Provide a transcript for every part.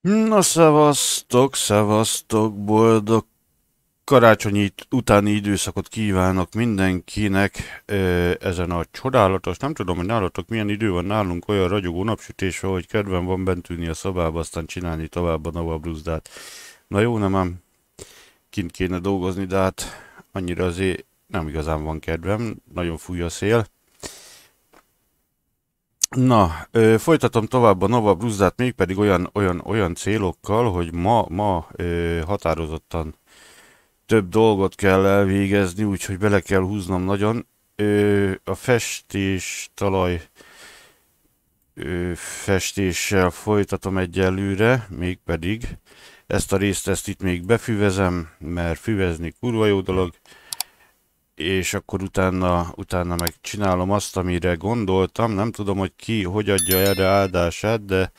Na szavaztok, szavaztok, boldog karácsonyi utáni időszakot kívánok mindenkinek ezen a csodálatos, nem tudom, hogy nálatok milyen idő van nálunk, olyan ragyogó napsütés, hogy kedven van bent ülni a szobába, aztán csinálni tovább a navabruzdát. Na jó, nem ám, kint kéne dolgozni, de hát annyira azért nem igazán van kedvem, nagyon fúj a szél. Na, ö, folytatom tovább a Nova Bruzzát, mégpedig olyan, olyan, olyan célokkal, hogy ma, ma ö, határozottan több dolgot kell elvégezni, úgyhogy bele kell húznom nagyon. Ö, a festés talaj ö, festéssel folytatom egyelőre, mégpedig ezt a részt ezt itt még befüvezem, mert füvezni kurva jó dolog. Ö, és akkor utána, utána meg csinálom azt, amire gondoltam. Nem tudom, hogy ki hogy adja erre áldását, de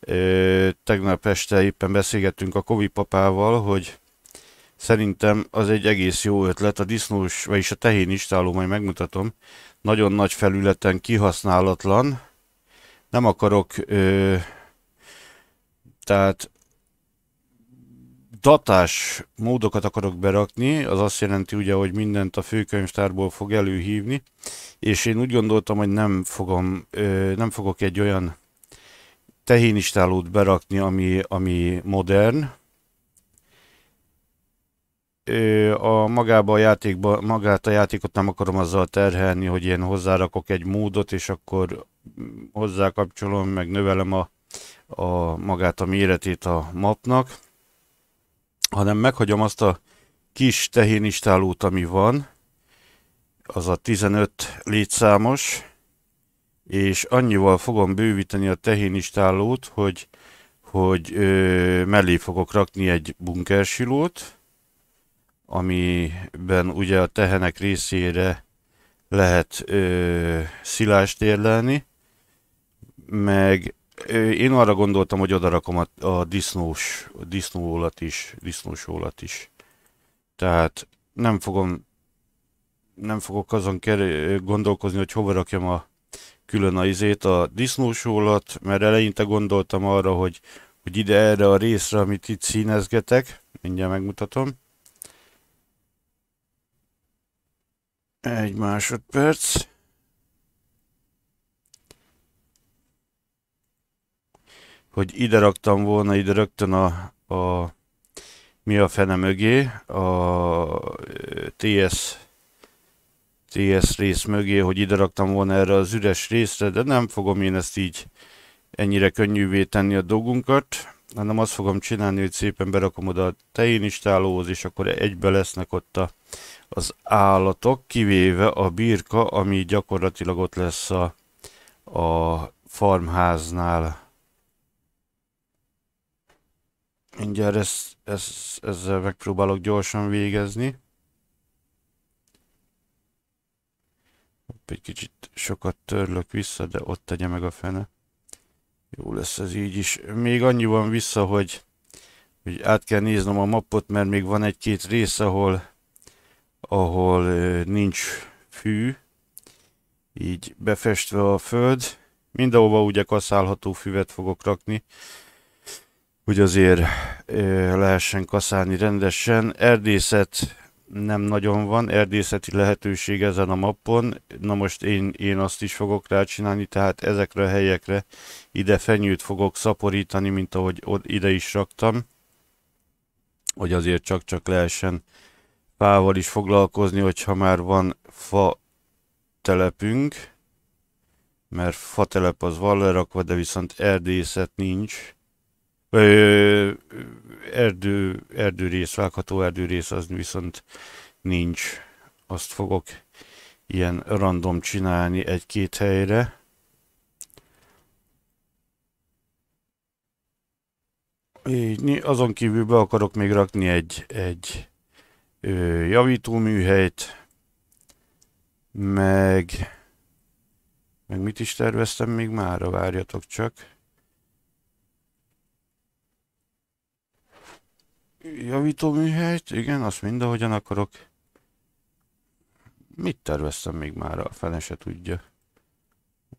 ö, tegnap este éppen beszélgettünk a Kovi papával, hogy szerintem az egy egész jó ötlet. A disznós, vagyis a tehén istáló, majd megmutatom, nagyon nagy felületen kihasználatlan. Nem akarok... Ö, tehát datás módokat akarok berakni, az azt jelenti ugye, hogy mindent a főkönyvtárból fog előhívni, és én úgy gondoltam, hogy nem, fogom, nem fogok egy olyan tehénistálót berakni, ami, ami modern, a magába a játékba, magát a játékot nem akarom azzal terhelni, hogy én hozzárakok egy módot, és akkor hozzákapcsolom, meg növelem a, a magát a méretét a mapnak hanem meghagyom azt a kis tehénistálót, ami van, az a 15 létszámos, és annyival fogom bővíteni a tehénistálót, hogy, hogy ö, mellé fogok rakni egy bunkersilót, amiben ugye a tehenek részére lehet ö, szilást érlelni, meg én arra gondoltam, hogy odarakom a, a disznós, a disznóolat is, disznós olat is. Tehát nem fogom, nem fogok azon kell gondolkozni, hogy hova rakjam a külön a izét, a disznós olat, mert eleinte gondoltam arra, hogy, hogy ide erre a részre, amit itt színezgetek, mindjárt megmutatom. Egy másodperc. hogy ide raktam volna ide rögtön a, a mi a fene mögé, a e, TS, TS rész mögé, hogy ide raktam volna erre az üres részre, de nem fogom én ezt így ennyire könnyűvé tenni a dolgunkat, hanem azt fogom csinálni, hogy szépen berakom oda a tejénistálóhoz, és akkor egybe lesznek ott a, az állatok, kivéve a birka, ami gyakorlatilag ott lesz a, a farmháznál. Mindjárt ezt, ezt, ezzel megpróbálok gyorsan végezni. egy kicsit sokat törlök vissza, de ott tegye meg a fene. Jó lesz ez így is. Még annyi van vissza, hogy, hogy át kell néznem a mappot, mert még van egy-két rész, ahol, ahol nincs fű, így befestve a föld. Mindenhova ugye kaszálható füvet fogok rakni hogy azért lehessen kaszálni rendesen. Erdészet nem nagyon van, erdészeti lehetőség ezen a mappon. Na most én, én azt is fogok rácsinálni, tehát ezekre a helyekre ide fenyőt fogok szaporítani, mint ahogy ide is raktam. Hogy azért csak-csak lehessen fával is foglalkozni, hogyha már van fa telepünk. Mert fa telep az van lerakva, de viszont erdészet nincs. Ö, erdő, erdőrész, vágható erdőrész, az viszont nincs. Azt fogok ilyen random csinálni egy-két helyre. Így, azon kívül be akarok még rakni egy, egy ö, javítóműhelyt, meg, meg mit is terveztem még mára, várjatok csak. Javító műhelyt, igen, azt mindahogyan akarok. Mit terveztem még már? A fene se tudja.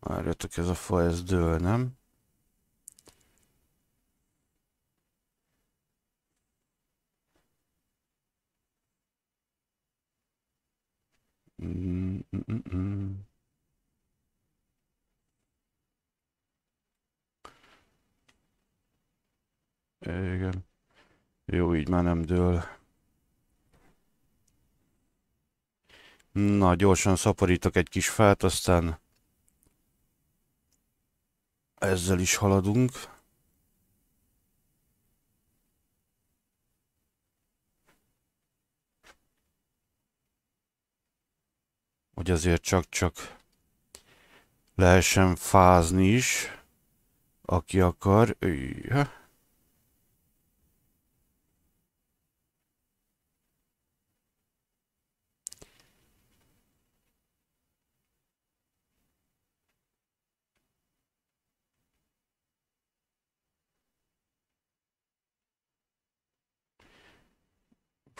Várjatok, ez a fa, ez dől, nem? Mm -mm -mm. mm. Igen. Jó, így már nem dől. Na, gyorsan szaporítok egy kis fát, aztán ezzel is haladunk. Hogy azért csak-csak lehessen fázni is, aki akar. Üh.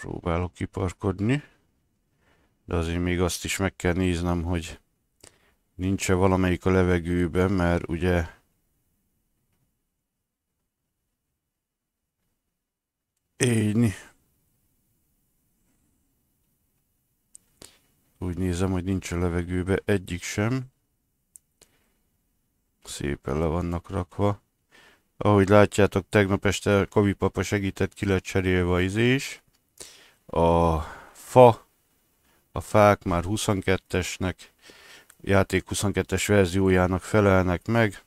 Próbálok kiparkodni. De azért még azt is meg kell néznem, hogy nincs-e valamelyik a levegőben, mert ugye én Úgy nézem, hogy nincs a levegőbe egyik sem. Szépen le vannak rakva. Ahogy látjátok, tegnap este papa segített, ki lett cserélve az is a fa, a fák már 22-esnek, játék 22-es verziójának felelnek meg,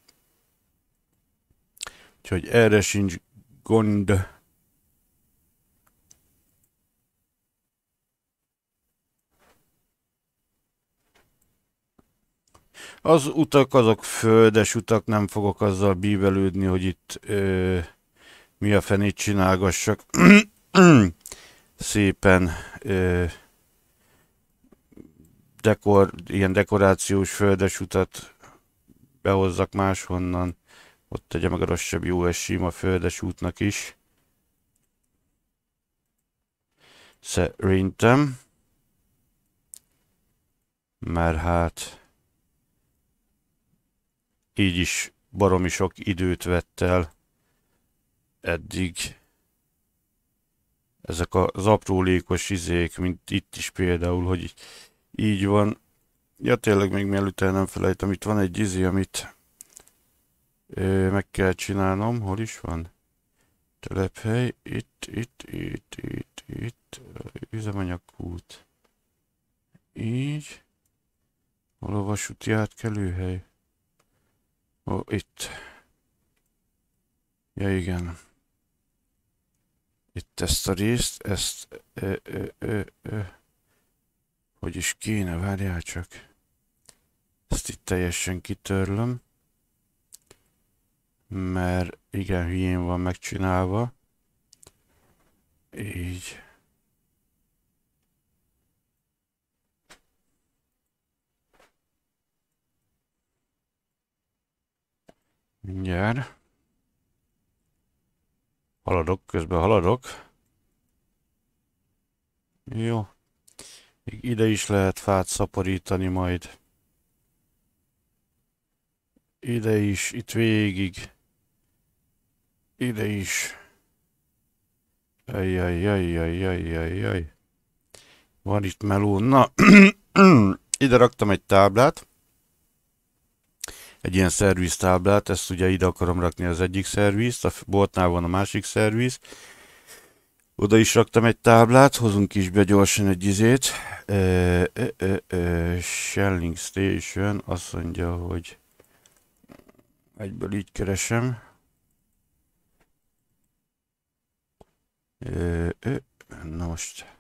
úgyhogy erre sincs gond. Az utak azok földes utak, nem fogok azzal bívelődni, hogy itt ö, mi a fenét csinálgassak. szépen ö, dekor, ilyen dekorációs földes utat behozzak máshonnan. Ott tegye meg a rosszabb jó esély a földes útnak is. Szerintem. Mert hát így is baromi sok időt vett el eddig ezek az aprólékos izék, mint itt is például, hogy így, van. Ja, tényleg még mielőtt el nem felejtem, itt van egy izi, amit ö, meg kell csinálnom. Hol is van? Telephely, itt, itt, itt, itt, itt, üzemanyagkút. Így. Hol a vasúti átkelőhely? Ó, itt. Ja, igen itt ezt a részt, ezt ö, ö, ö, ö, hogy is kéne, várjál csak. Ezt itt teljesen kitörlöm, mert igen, hülyén van megcsinálva. Így. Mindjárt. Haladok, közben haladok. Jó. Még ide is lehet fát szaporítani majd. Ide is, itt végig. Ide is. Ajajajajajajaj. Van itt meló. Na, ide raktam egy táblát egy ilyen szerviztáblát, ezt ugye ide akarom rakni az egyik szervizt, a boltnál van a másik szerviz. Oda is raktam egy táblát, hozunk is be gyorsan egy izét. E, e, e, e, Shelling Station, azt mondja, hogy egyből így keresem. E, e, na most...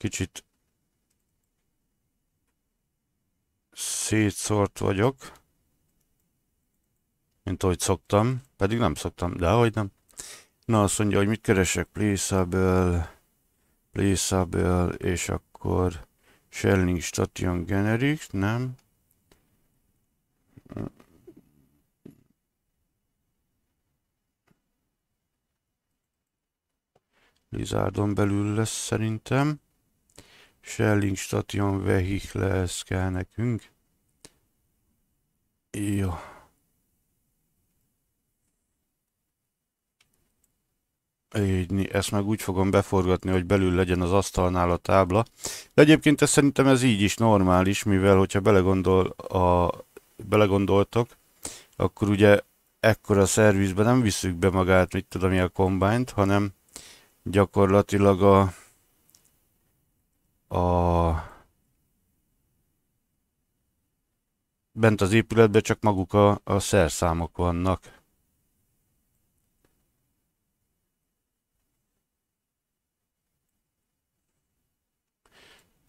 Kicsit szétszort vagyok, mint ahogy szoktam, pedig nem szoktam, de ahogy nem. Na azt mondja, hogy mit keresek, placeable, placeable, és akkor shelling station generic, nem? Lizardon belül lesz szerintem. Shelling Station Vehicle, ez kell nekünk. Jó. Így, ezt meg úgy fogom beforgatni, hogy belül legyen az asztalnál a tábla. De egyébként ez, szerintem ez így is normális, mivel hogyha belegondol a, belegondoltok, akkor ugye ekkora szervizbe nem visszük be magát, mit tudom, a kombányt, hanem gyakorlatilag a a bent az épületben csak maguk a, a szerszámok vannak.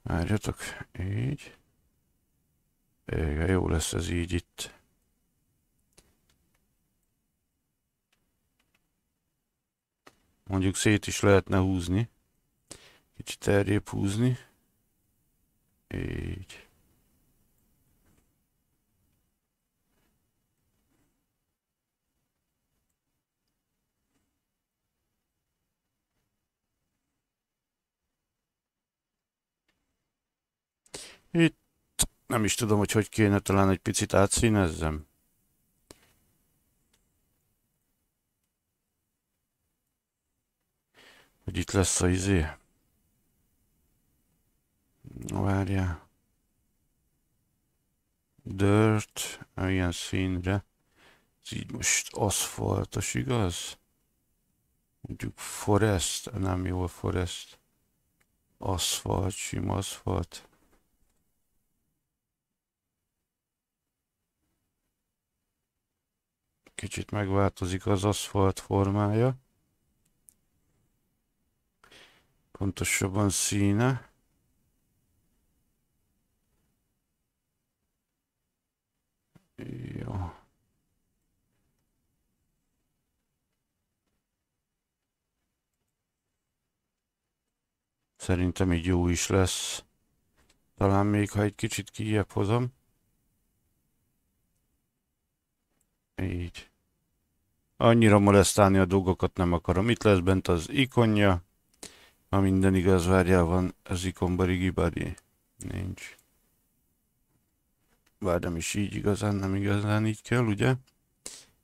Várjatok, így. Igen, jó lesz ez így itt. Mondjuk szét is lehetne húzni. Kicsit terjébb húzni. Így. Itt nem is tudom, hogy hogy kéne, talán egy picit átszínezzem. Hogy itt lesz a izé. Várjál. Dirt, ilyen színre. Ez így most aszfaltos, igaz? Mondjuk forest, nem a forest. Aszfalt, sim aszfalt. Kicsit megváltozik az aszfalt formája. Pontosabban színe. Szerintem így jó is lesz. Talán még, ha egy kicsit kijebb hozom. Így. Annyira molesztálni a dolgokat nem akarom. Itt lesz bent az ikonja. Ha minden igaz, várjál van az ikonba rigibari. Nincs. Bár nem is így igazán, nem igazán így kell, ugye?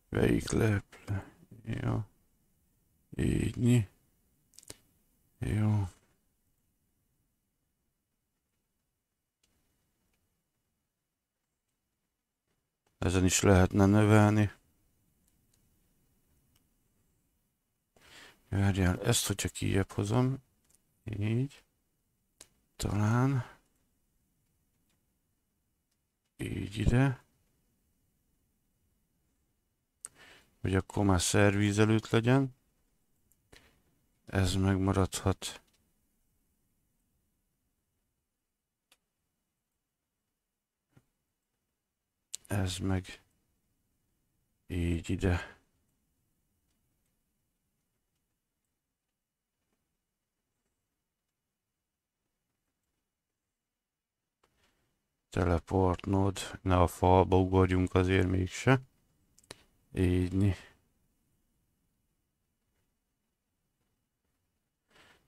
Vejik leple. Jó. Így. Jó. Ezen is lehetne növelni. Várjál, ezt hogyha kijebb hozom. Így. Talán. Így ide. Hogy akkor már szervíz előtt legyen. Ez megmaradhat. ez meg így ide. teleportnod, ne a falba ugorjunk azért mégse. Így.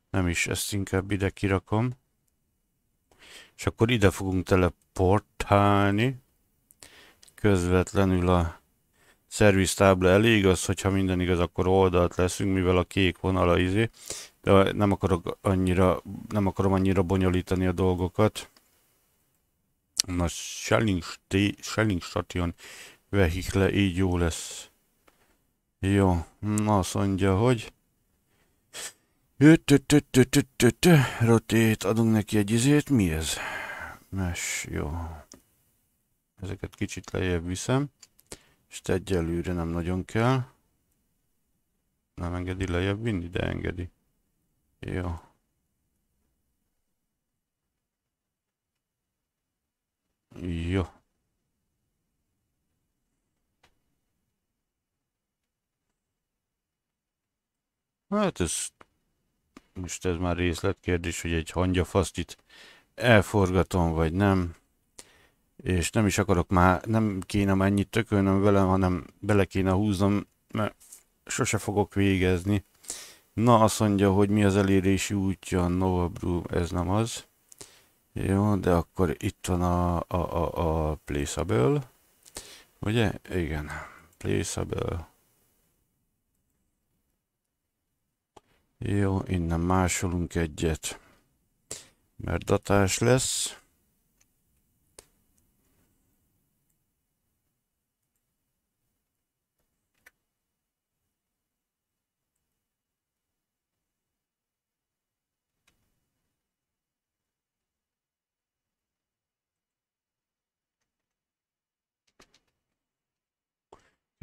Nem is, ezt inkább ide kirakom. És akkor ide fogunk teleportálni közvetlenül a szerviztábla elég, az, hogyha minden igaz, akkor oldalt leszünk, mivel a kék vonala izé, de nem, akarok annyira, nem akarom annyira bonyolítani a dolgokat. Na, Shelling, Station vehik le, így jó lesz. Jó, na azt mondja, hogy... Rotét, adunk neki egy izét, mi ez? Mes, jó. Ezeket kicsit lejjebb viszem. És egyelőre nem nagyon kell. Nem engedi lejjebb vinni, de engedi. Jó. Jó. Hát ez... Most ez már részletkérdés, hogy egy hangyafaszt itt elforgatom, vagy nem és nem is akarok már, nem kéne már ennyit tökölnöm velem, hanem bele kéne húznom, mert sose fogok végezni. Na, azt mondja, hogy mi az elérési útja, Nova Brew, ez nem az. Jó, de akkor itt van a, a, a, a Placeable, ugye? Igen, Placeable. Jó, innen másolunk egyet, mert datás lesz.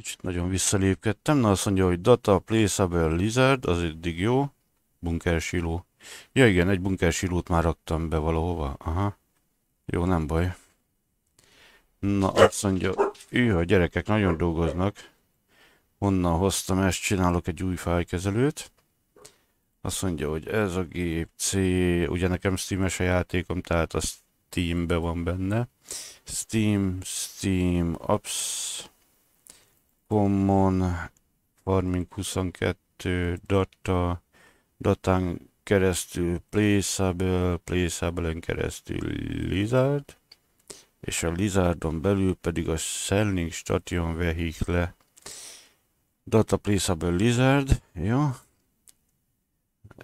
kicsit nagyon visszalépkedtem. Na azt mondja, hogy data placeable lizard, az eddig jó. Bunkersiló. Ja igen, egy bunkersilót már raktam be valahova. Aha. Jó, nem baj. Na azt mondja, ő a gyerekek nagyon dolgoznak. Honnan hoztam ezt, csinálok egy új fájkezelőt. Azt mondja, hogy ez a gép C, ugye nekem Steam-es a játékom, tehát a Steam-be van benne. Steam, Steam, Apps, common 3022 data datán keresztül placeable, placeable keresztül lizard, és a lizardon belül pedig a selling station le data placeable lizard, jó?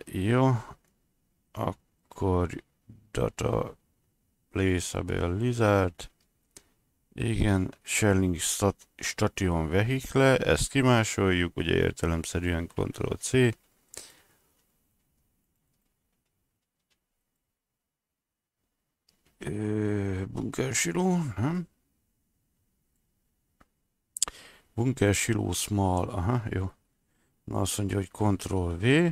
Jó, akkor data placeable lizard, igen, Shelling stat Station Vehicle, ezt kimásoljuk, ugye értelemszerűen Ctrl-C. Bunkersiló, nem? Bunkersiló small, aha, jó. Na azt mondja, hogy Ctrl-V.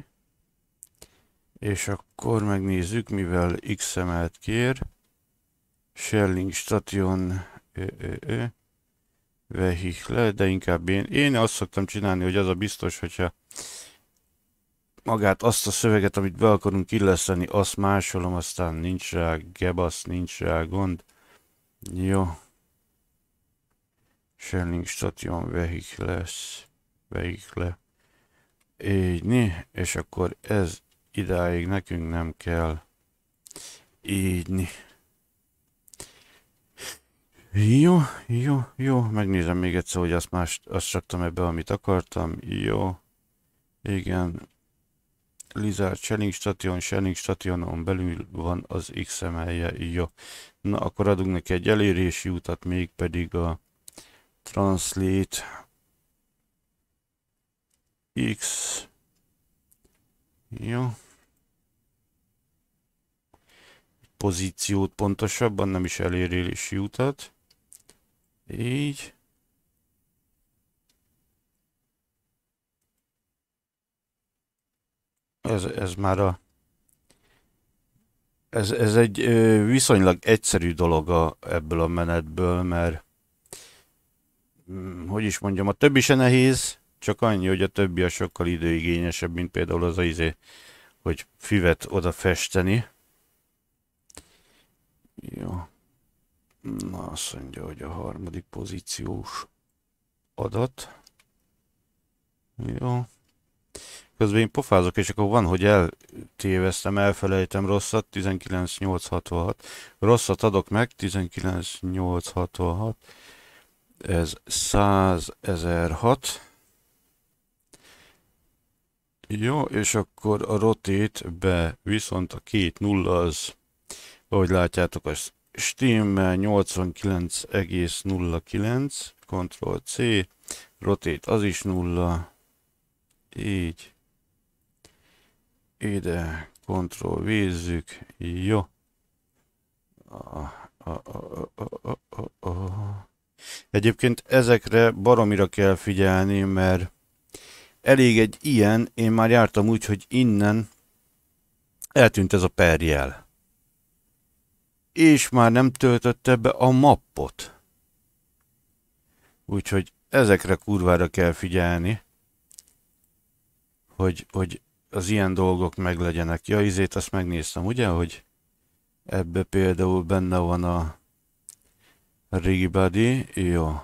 És akkor megnézzük, mivel XML-t kér. Shelling Station Ö, ö, de inkább én. Én azt szoktam csinálni, hogy az a biztos, hogyha magát azt a szöveget, amit be akarunk illeszteni, azt másolom, aztán nincs rá gebasz, nincs rá gond. Jó. Shelling Station Vehicles. Vehicle. Így, né? és akkor ez idáig nekünk nem kell. Így, né? Jó, jó, jó, megnézem még egyszer, hogy azt, más, azt raktam ebbe, amit akartam. Jó, igen. Lizard Shelling Station, Shelling Stationon belül van az XML-je, jó. Na, akkor adunk neki egy elérési utat, pedig a Translate X. Jó. Pozíciót pontosabban, nem is elérési utat. Így. Ez, ez már a... Ez, ez egy viszonylag egyszerű dolog a, ebből a menetből, mert mm, hogy is mondjam, a többi se nehéz, csak annyi, hogy a többi a sokkal időigényesebb, mint például az a izé, hogy füvet oda festeni. Jó. Na, azt mondja, hogy a harmadik pozíciós adat. Jó. Közben én pofázok, és akkor van, hogy eltéveztem, elfelejtem rosszat, 19866. Rosszat adok meg, 19866. Ez 100006. Jó, és akkor a rotét be, viszont a két nulla az, ahogy látjátok, az Stimmel 89,09, Ctrl-C, Rotate az is nulla, így, ide Ctrl vézzük, jó. Egyébként ezekre baromira kell figyelni, mert elég egy ilyen, én már jártam úgy, hogy innen eltűnt ez a perjel és már nem töltötte be a mappot. Úgyhogy ezekre kurvára kell figyelni, hogy, hogy az ilyen dolgok meglegyenek. Ja, izét azt megnéztem, ugye, hogy ebbe például benne van a Rigibadi, jó.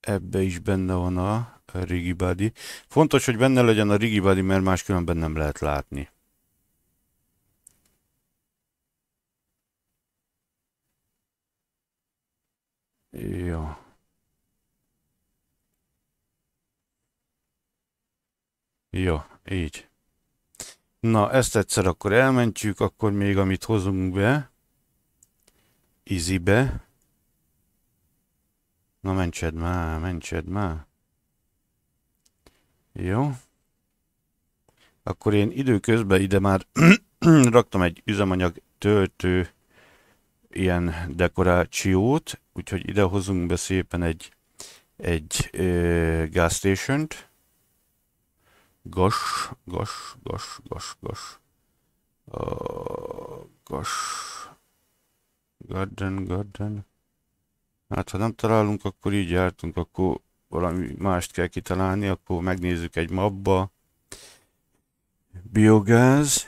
Ebbe is benne van a Rigibadi. Fontos, hogy benne legyen a Rigibadi, mert máskülönben nem lehet látni. Jó. Jó, így. Na, ezt egyszer akkor elmentjük, akkor még amit hozunk be. Izibe. Na, mentsed már, mentsed már. Jó. Akkor én időközben ide már raktam egy üzemanyag töltő ilyen dekorációt, úgyhogy ide hozunk be szépen egy, egy ö, gas station-t. Gas, gas, gas, gas, gas. Uh, gas. Garden, garden. Hát ha nem találunk, akkor így jártunk, akkor valami mást kell kitalálni, akkor megnézzük egy mapba. Biogáz,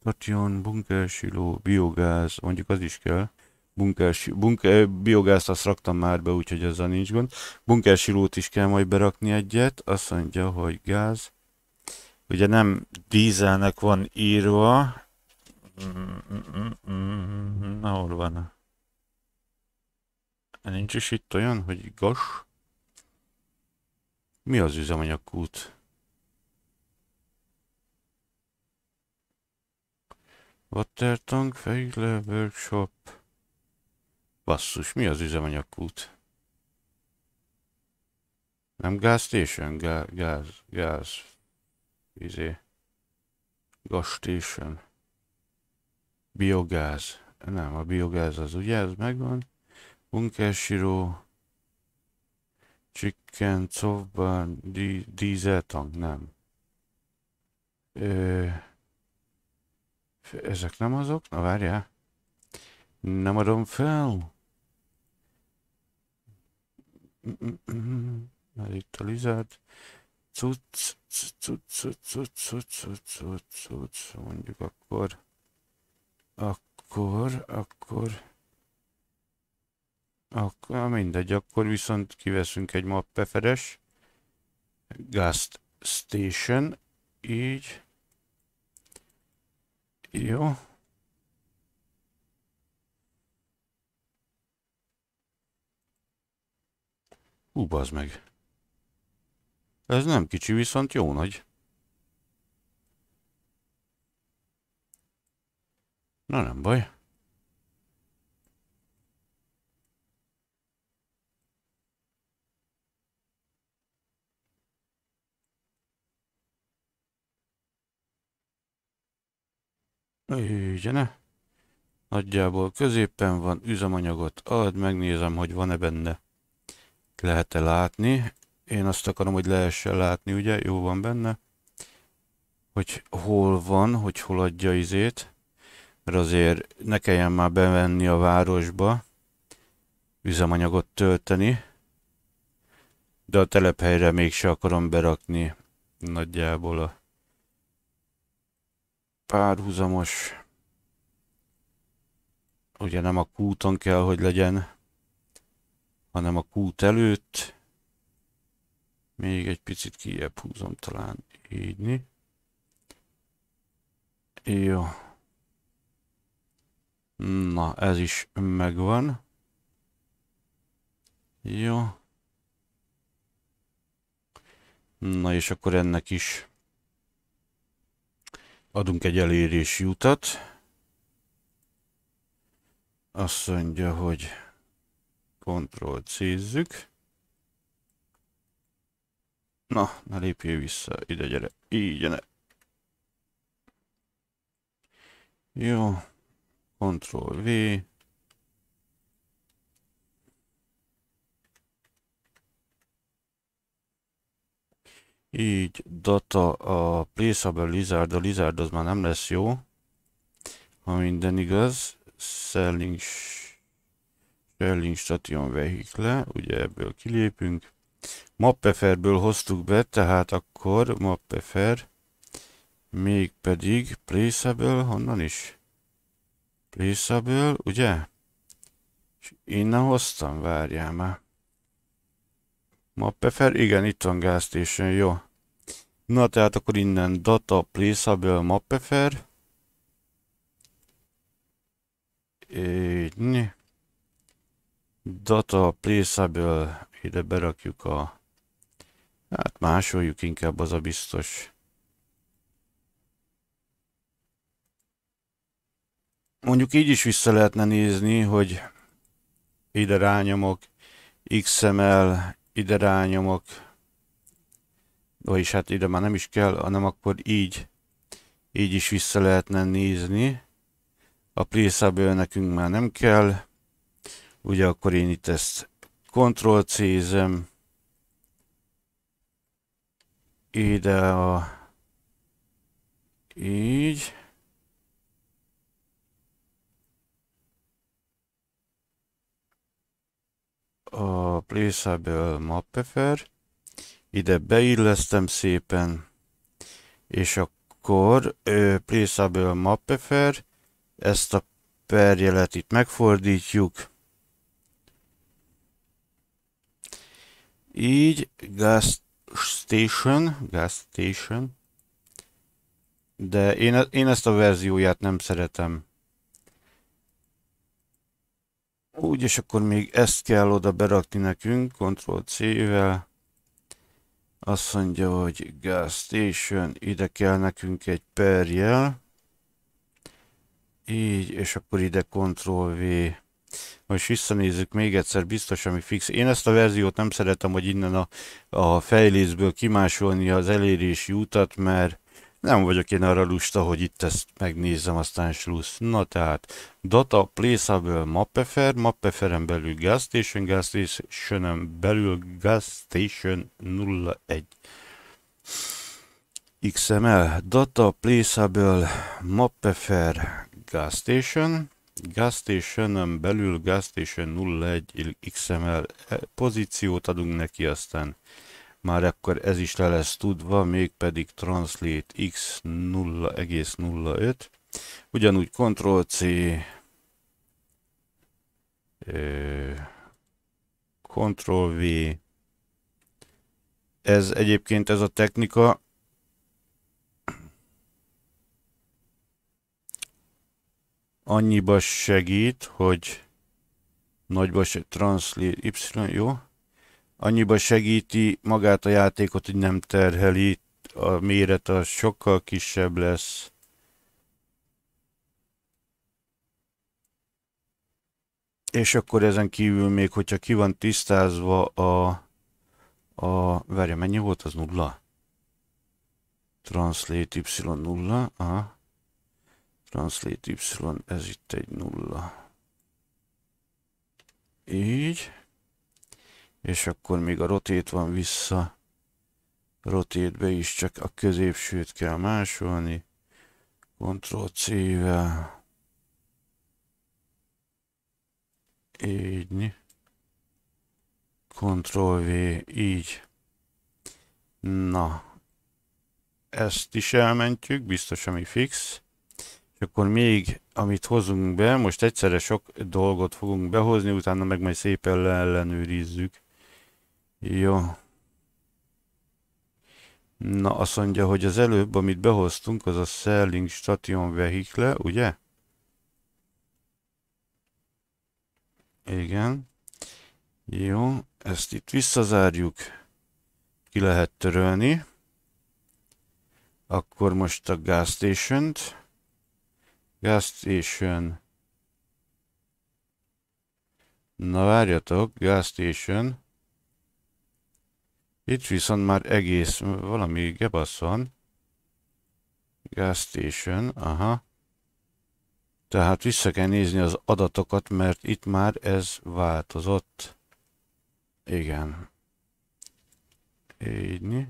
station, bunkersiló, biogáz, mondjuk az is kell bunkers, bunker, biogázt raktam már be, úgyhogy azzal nincs gond. Bunkersilót is kell majd berakni egyet, azt mondja, hogy gáz. Ugye nem dízelnek van írva. Na, hol van? Nincs is itt olyan, hogy gas? Mi az üzemanyagkút? Water tank, fejle, workshop. Basszus, mi az üzemanyagkút? Nem gas station? Gá gáz, gáz. Izé. Gas station. Biogáz. Nem, a biogáz az ugye, ez megvan. Bunkersíró. Chicken, diesel tank, nem. Ö, ezek nem azok? Na várjál. Nem adom fel. Már itt a lizard. Cucc, cucc, cucc, cucc, cucc, cucc, mondjuk akkor. Akkor, akkor. Akkor mindegy, akkor viszont kiveszünk egy mappeferes. Gas Station. Így. Jó. Hú, bazd meg. Ez nem kicsi, viszont jó nagy. Na nem baj. ne. Nagyjából középen van üzemanyagot. Ad, megnézem, hogy van-e benne lehet-e látni. Én azt akarom, hogy lehessen látni, ugye? Jó van benne. Hogy hol van, hogy hol adja izét. Mert azért ne kelljen már bevenni a városba, üzemanyagot tölteni. De a telephelyre mégse akarom berakni nagyjából a párhuzamos ugye nem a kúton kell, hogy legyen hanem a kút előtt. Még egy picit kiebb húzom talán így. Jó. Na, ez is megvan. Jó. Na és akkor ennek is adunk egy elérési utat. Azt mondja, hogy Ctrl C-zzük. Na, ne lépjél vissza, ide gyere, így ne. Jó, Ctrl V. Így, data a placeable lizard, a lizard az már nem lesz jó, ha minden igaz, selling Berlin Station Vehicle, ugye ebből kilépünk. Mappeferből hoztuk be, tehát akkor Mappefer, mégpedig Placeable, honnan is? Placeable, ugye? És innen hoztam, várjál már. Mappefer, igen, itt van Gas Station, jó. Na, tehát akkor innen data placeable mappefer. Így, data placeable, ide berakjuk a, hát másoljuk inkább az a biztos. Mondjuk így is vissza lehetne nézni, hogy ide rányomok, XML, ide rányomok, vagyis hát ide már nem is kell, hanem akkor így, így is vissza lehetne nézni. A placeable nekünk már nem kell. Ugye akkor én itt ezt Ctrl C-zem, ide a így. A placeable mappefer. Ide beillesztem szépen, és akkor placeable mappefer, ezt a perjelet itt megfordítjuk, Így gas station, gas station. De én, e-, én ezt a verzióját nem szeretem. Úgy, és akkor még ezt kell oda berakni nekünk, Ctrl-C-vel. Azt mondja, hogy gas station, ide kell nekünk egy perjel. Így, és akkor ide Ctrl-V most visszanézzük még egyszer, biztos, ami fix. Én ezt a verziót nem szeretem, hogy innen a, a fejlészből kimásolni az elérési utat, mert nem vagyok én arra lusta, hogy itt ezt megnézem, aztán slusz. Na tehát, data placeable mappefer, mappeferen belül gas station, gas station belül gas station 01. XML, data placeable mappefer gas station, gas station belül station 01 XML pozíciót adunk neki, aztán már akkor ez is le lesz tudva, mégpedig Translate X0,05, ugyanúgy Ctrl-C, Ctrl-V, ez egyébként ez a technika, annyiba segít, hogy nagyba se translate y, jó? Annyiba segíti magát a játékot, hogy nem terheli, a méret az sokkal kisebb lesz. És akkor ezen kívül még, hogyha ki van tisztázva a... a várja, mennyi volt az nulla? Translate y nulla, aha. Translate Y, ez itt egy nulla. Így. És akkor még a rotét van vissza. Rotétbe is csak a középsőt kell másolni. Ctrl C-vel. Így. Ctrl V, így. Na. Ezt is elmentjük, biztos ami fix. És akkor még, amit hozunk be, most egyszerre sok dolgot fogunk behozni, utána meg majd szépen leellenőrizzük. Jó. Na, azt mondja, hogy az előbb, amit behoztunk, az a Selling Station Vehicle, ugye? Igen. Jó, ezt itt visszazárjuk. Ki lehet törölni. Akkor most a Gas Station-t. Gas Station. Na várjatok, Gas Station. Itt viszont már egész, valami gebasz van. Gas Station, aha. Tehát vissza kell nézni az adatokat, mert itt már ez változott. Igen. Így.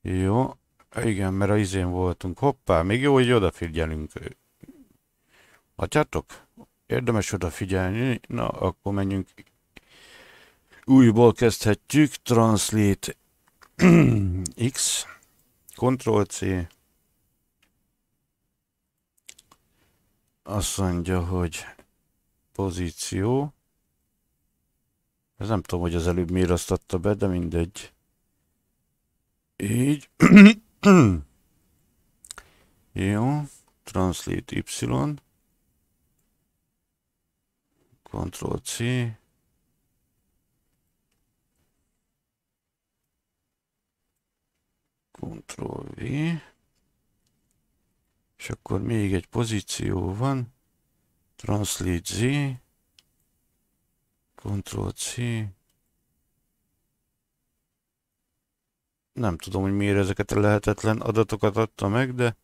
Jó, igen, mert a izén voltunk. Hoppá, még jó, hogy odafigyelünk. Hatjátok? Érdemes odafigyelni. Na, akkor menjünk. Újból kezdhetjük. Translate X. Ctrl C. Azt mondja, hogy pozíció. Ez nem tudom, hogy az előbb miért azt adta be, de mindegy. Így. Jó, translate y, Ctrl C, Ctrl V, és akkor még egy pozíció van, translate Z, Ctrl C, Nem tudom, hogy miért ezeket a lehetetlen adatokat adta meg, de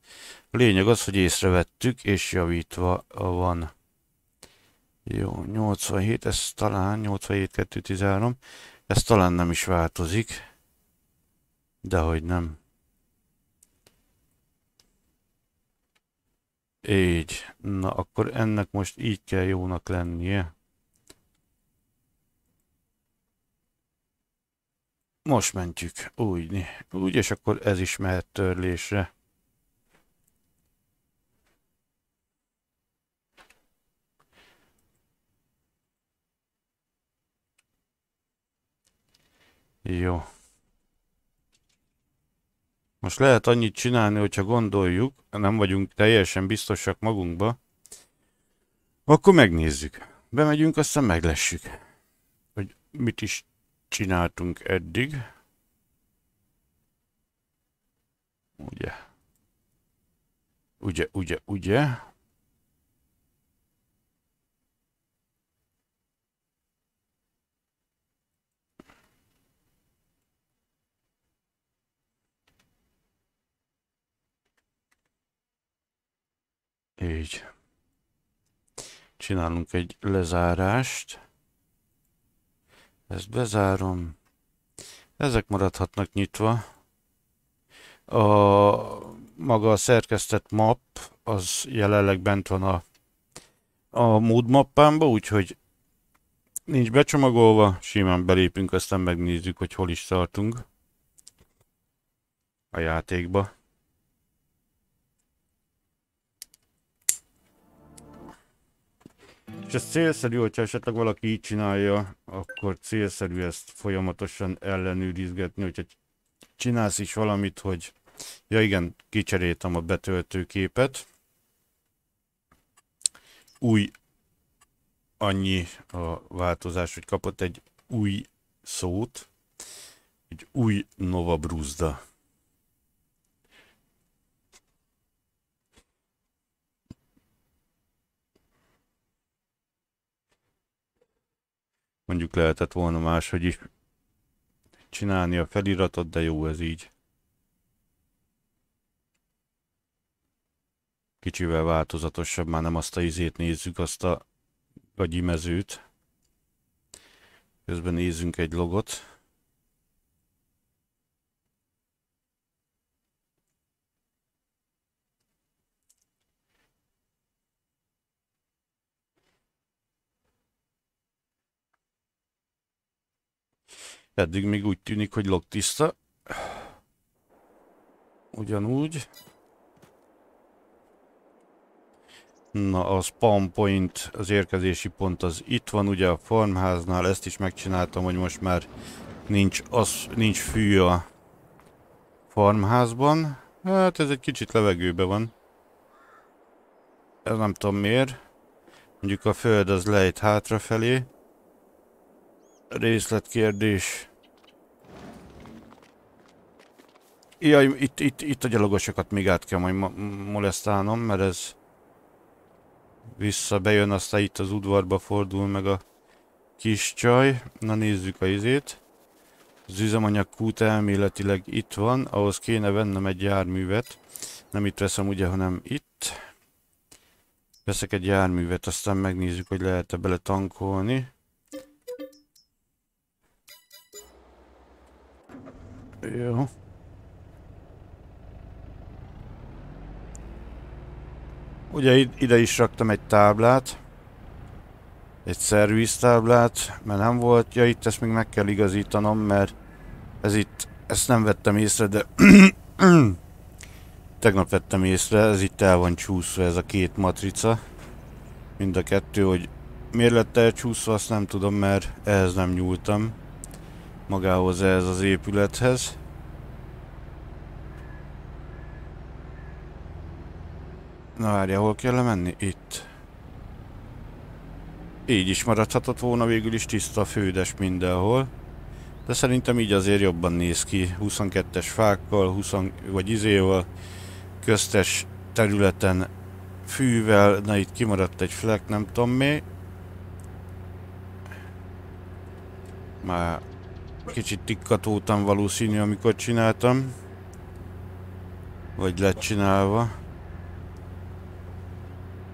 a lényeg az, hogy észrevettük, és javítva van. Jó, 87, ez talán, 87.213, ez talán nem is változik, dehogy nem. Így, na akkor ennek most így kell jónak lennie. Most mentjük. Úgy, úgy, és akkor ez is mehet törlésre. Jó. Most lehet annyit csinálni, hogyha gondoljuk, nem vagyunk teljesen biztosak magunkba, akkor megnézzük. Bemegyünk, aztán meglessük, hogy mit is csináltunk eddig. Ugye? Ugye, ugye, ugye? Így. Csinálunk egy lezárást. Ezt bezárom. Ezek maradhatnak nyitva. A maga a szerkesztett map, az jelenleg bent van a, a mood mappámba, úgyhogy nincs becsomagolva, simán belépünk, aztán megnézzük, hogy hol is tartunk a játékba. És ez célszerű, hogyha esetleg valaki így csinálja, akkor célszerű ezt folyamatosan ellenőrizgetni, hogyha csinálsz is valamit, hogy ja igen, kicseréltem a betöltőképet, új annyi a változás, hogy kapott egy új szót, egy új Nova Bruzda. Mondjuk lehetett volna máshogy is csinálni a feliratot, de jó ez így. Kicsivel változatosabb, már nem azt a izét nézzük, azt a gagyimezőt. Közben nézzünk egy logot. Eddig még úgy tűnik, hogy log tiszta. Ugyanúgy. Na, a spawn point, az érkezési pont az itt van, ugye a farmháznál, ezt is megcsináltam, hogy most már nincs, az, nincs fű a farmházban. Hát ez egy kicsit levegőbe van. Ez nem tudom miért. Mondjuk a föld az lejt hátrafelé. Részletkérdés. Jaj, itt, itt, itt a gyalogosokat még át kell majd molesztálnom, mert ez vissza bejön, aztán itt az udvarba fordul meg a kis csaj. Na nézzük a izét. Az üzemanyag kút elméletileg itt van, ahhoz kéne vennem egy járművet. Nem itt veszem ugye, hanem itt. Veszek egy járművet, aztán megnézzük, hogy lehet-e bele tankolni. Jó. Ugye ide is raktam egy táblát, egy szervíztáblát, mert nem volt, ja itt ezt még meg kell igazítanom, mert ez itt, ezt nem vettem észre, de tegnap vettem észre, ez itt el van csúszva ez a két matrica, mind a kettő, hogy miért lett elcsúszva, azt nem tudom, mert ehhez nem nyúltam, magához, ehhez az épülethez. Na várja, hol kell menni? Itt. Így is maradhatott volna végül is tiszta fődes mindenhol. De szerintem így azért jobban néz ki. 22-es fákkal, 20 vagy izéval, köztes területen fűvel, na itt kimaradt egy flek, nem tudom mi. Már kicsit tikkatótam valószínű, amikor csináltam. Vagy lett csinálva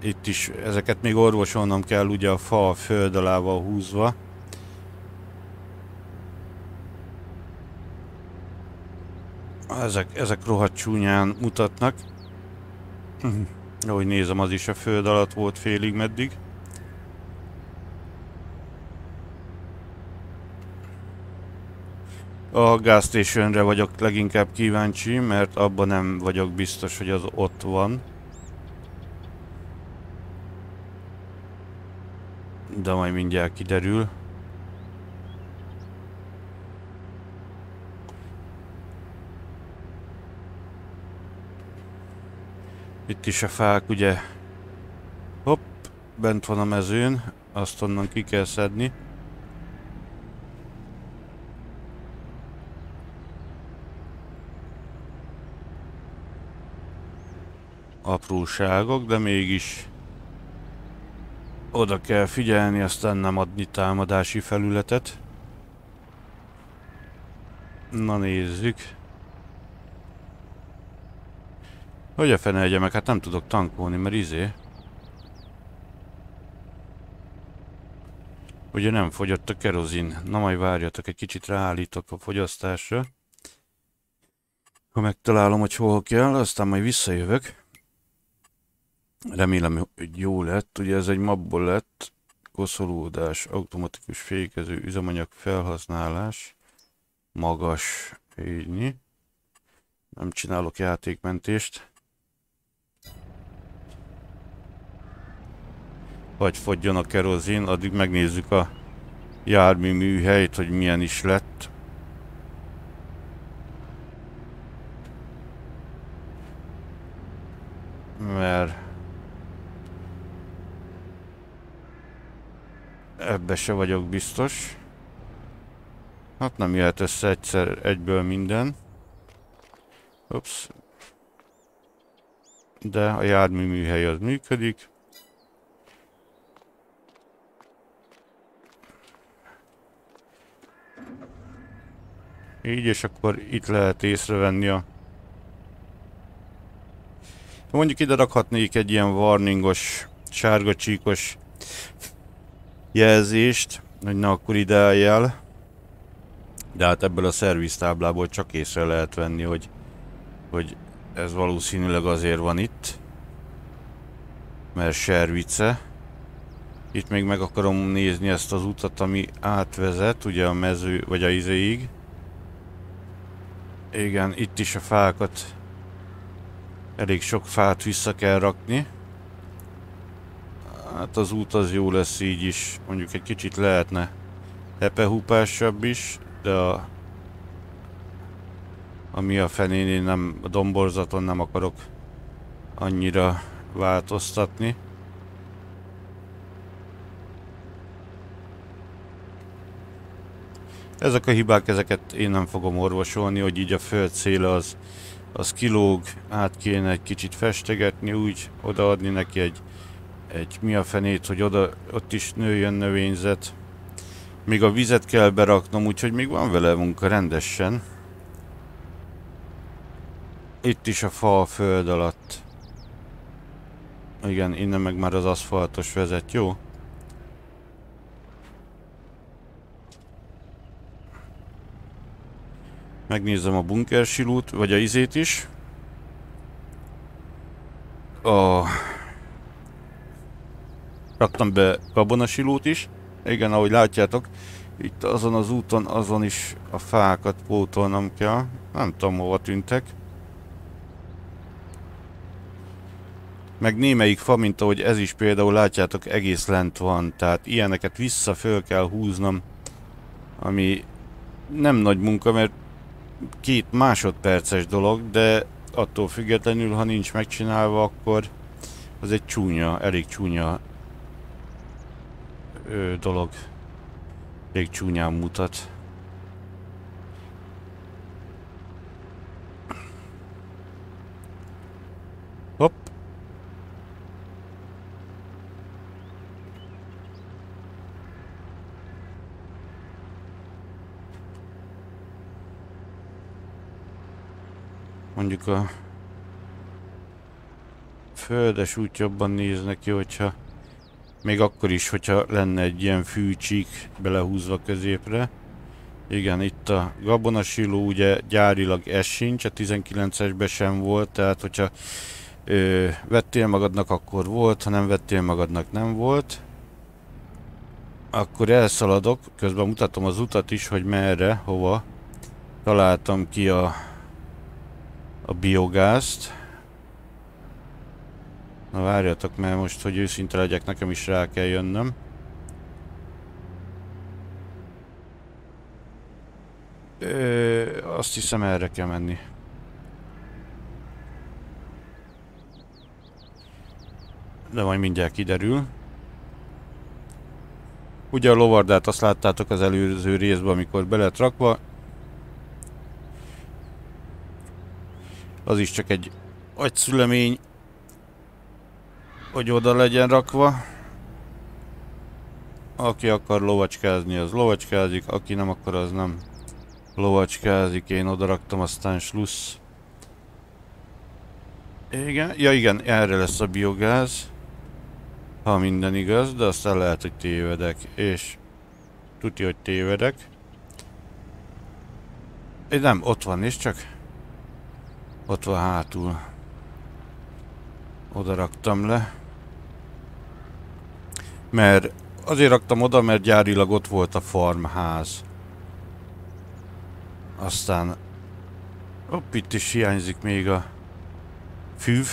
itt is ezeket még orvosolnom kell, ugye a fa a föld alával húzva. Ezek, ezek rohadt csúnyán mutatnak. Ahogy nézem, az is a föld alatt volt félig meddig. A gas vagyok leginkább kíváncsi, mert abban nem vagyok biztos, hogy az ott van. de majd mindjárt kiderül. Itt is a fák, ugye? Hopp, bent van a mezőn, azt onnan ki kell szedni. Apróságok, de mégis... Oda kell figyelni, aztán nem adni támadási felületet. Na nézzük. Hogy a fene egye meg? Hát nem tudok tankolni, mert izé. Ugye nem fogyott a kerozin. Na majd várjatok, egy kicsit ráállítok a fogyasztásra. Ha megtalálom, hogy hol kell, aztán majd visszajövök. Remélem, hogy jó lett. Ugye ez egy mapból lett. Koszolódás, automatikus fékező, üzemanyag felhasználás, magas, így. Nem csinálok játékmentést. Vagy fogyjon a kerozin, addig megnézzük a jármű műhelyt, hogy milyen is lett. Mert Ebbe se vagyok biztos. Hát nem jöhet össze egyszer egyből minden. Ups. De a jármű műhely az működik. Így, és akkor itt lehet észrevenni a... Mondjuk ide rakhatnék egy ilyen warningos, sárga csíkos jelzést, hogy na akkor ide el. De hát ebből a szerviztáblából csak észre lehet venni, hogy, hogy ez valószínűleg azért van itt. Mert Service. Itt még meg akarom nézni ezt az utat, ami átvezet, ugye a mező, vagy a izéig. Igen, itt is a fákat. Elég sok fát vissza kell rakni. Hát az út az jó lesz így is. Mondjuk egy kicsit lehetne hepehúpásabb is, de a... Ami a fenén, én nem, a domborzaton nem akarok annyira változtatni. Ezek a hibák, ezeket én nem fogom orvosolni, hogy így a föld széle az, az kilóg, át kéne egy kicsit festegetni, úgy odaadni neki egy egy mi a fenét, hogy oda, ott is nőjön növényzet. Még a vizet kell beraknom, úgyhogy még van vele munka rendesen. Itt is a fa a föld alatt. Igen, innen meg már az aszfaltos vezet, jó? Megnézem a bunkersilút, vagy a izét is. A raktam be gabonasilót is. Igen, ahogy látjátok, itt azon az úton, azon is a fákat pótolnom kell. Nem tudom, hova tűntek. Meg némelyik fa, mint ahogy ez is például látjátok, egész lent van. Tehát ilyeneket vissza föl kell húznom, ami nem nagy munka, mert két másodperces dolog, de attól függetlenül, ha nincs megcsinálva, akkor az egy csúnya, elég csúnya ö, dolog még csúnyán mutat. Hopp. Mondjuk a földes úgy jobban néz neki, hogyha még akkor is, hogyha lenne egy ilyen fűcsik belehúzva középre. Igen, itt a gabonasiló ugye gyárilag ez sincs, a 19-esben sem volt, tehát hogyha ö, vettél magadnak, akkor volt, ha nem vettél magadnak, nem volt. Akkor elszaladok, közben mutatom az utat is, hogy merre, hova. Találtam ki a, a biogázt. Na várjatok, mert most, hogy őszinte legyek, nekem is rá kell jönnöm. Ö, azt hiszem erre kell menni. De majd mindjárt kiderül. Ugye a lovardát azt láttátok az előző részben, amikor beletrakva? rakva. Az is csak egy agyszülemény hogy oda legyen rakva. Aki akar lovacskázni, az lovacskázik, aki nem akar, az nem lovacskázik. Én oda raktam, aztán slussz. Igen, ja igen, erre lesz a biogáz. Ha minden igaz, de aztán lehet, hogy tévedek, és tudja, hogy tévedek. Én nem, ott van, és csak ott van hátul. Oda raktam le. Mert azért raktam oda, mert gyárilag ott volt a farmház. Aztán... Hopp, itt is hiányzik még a fűv.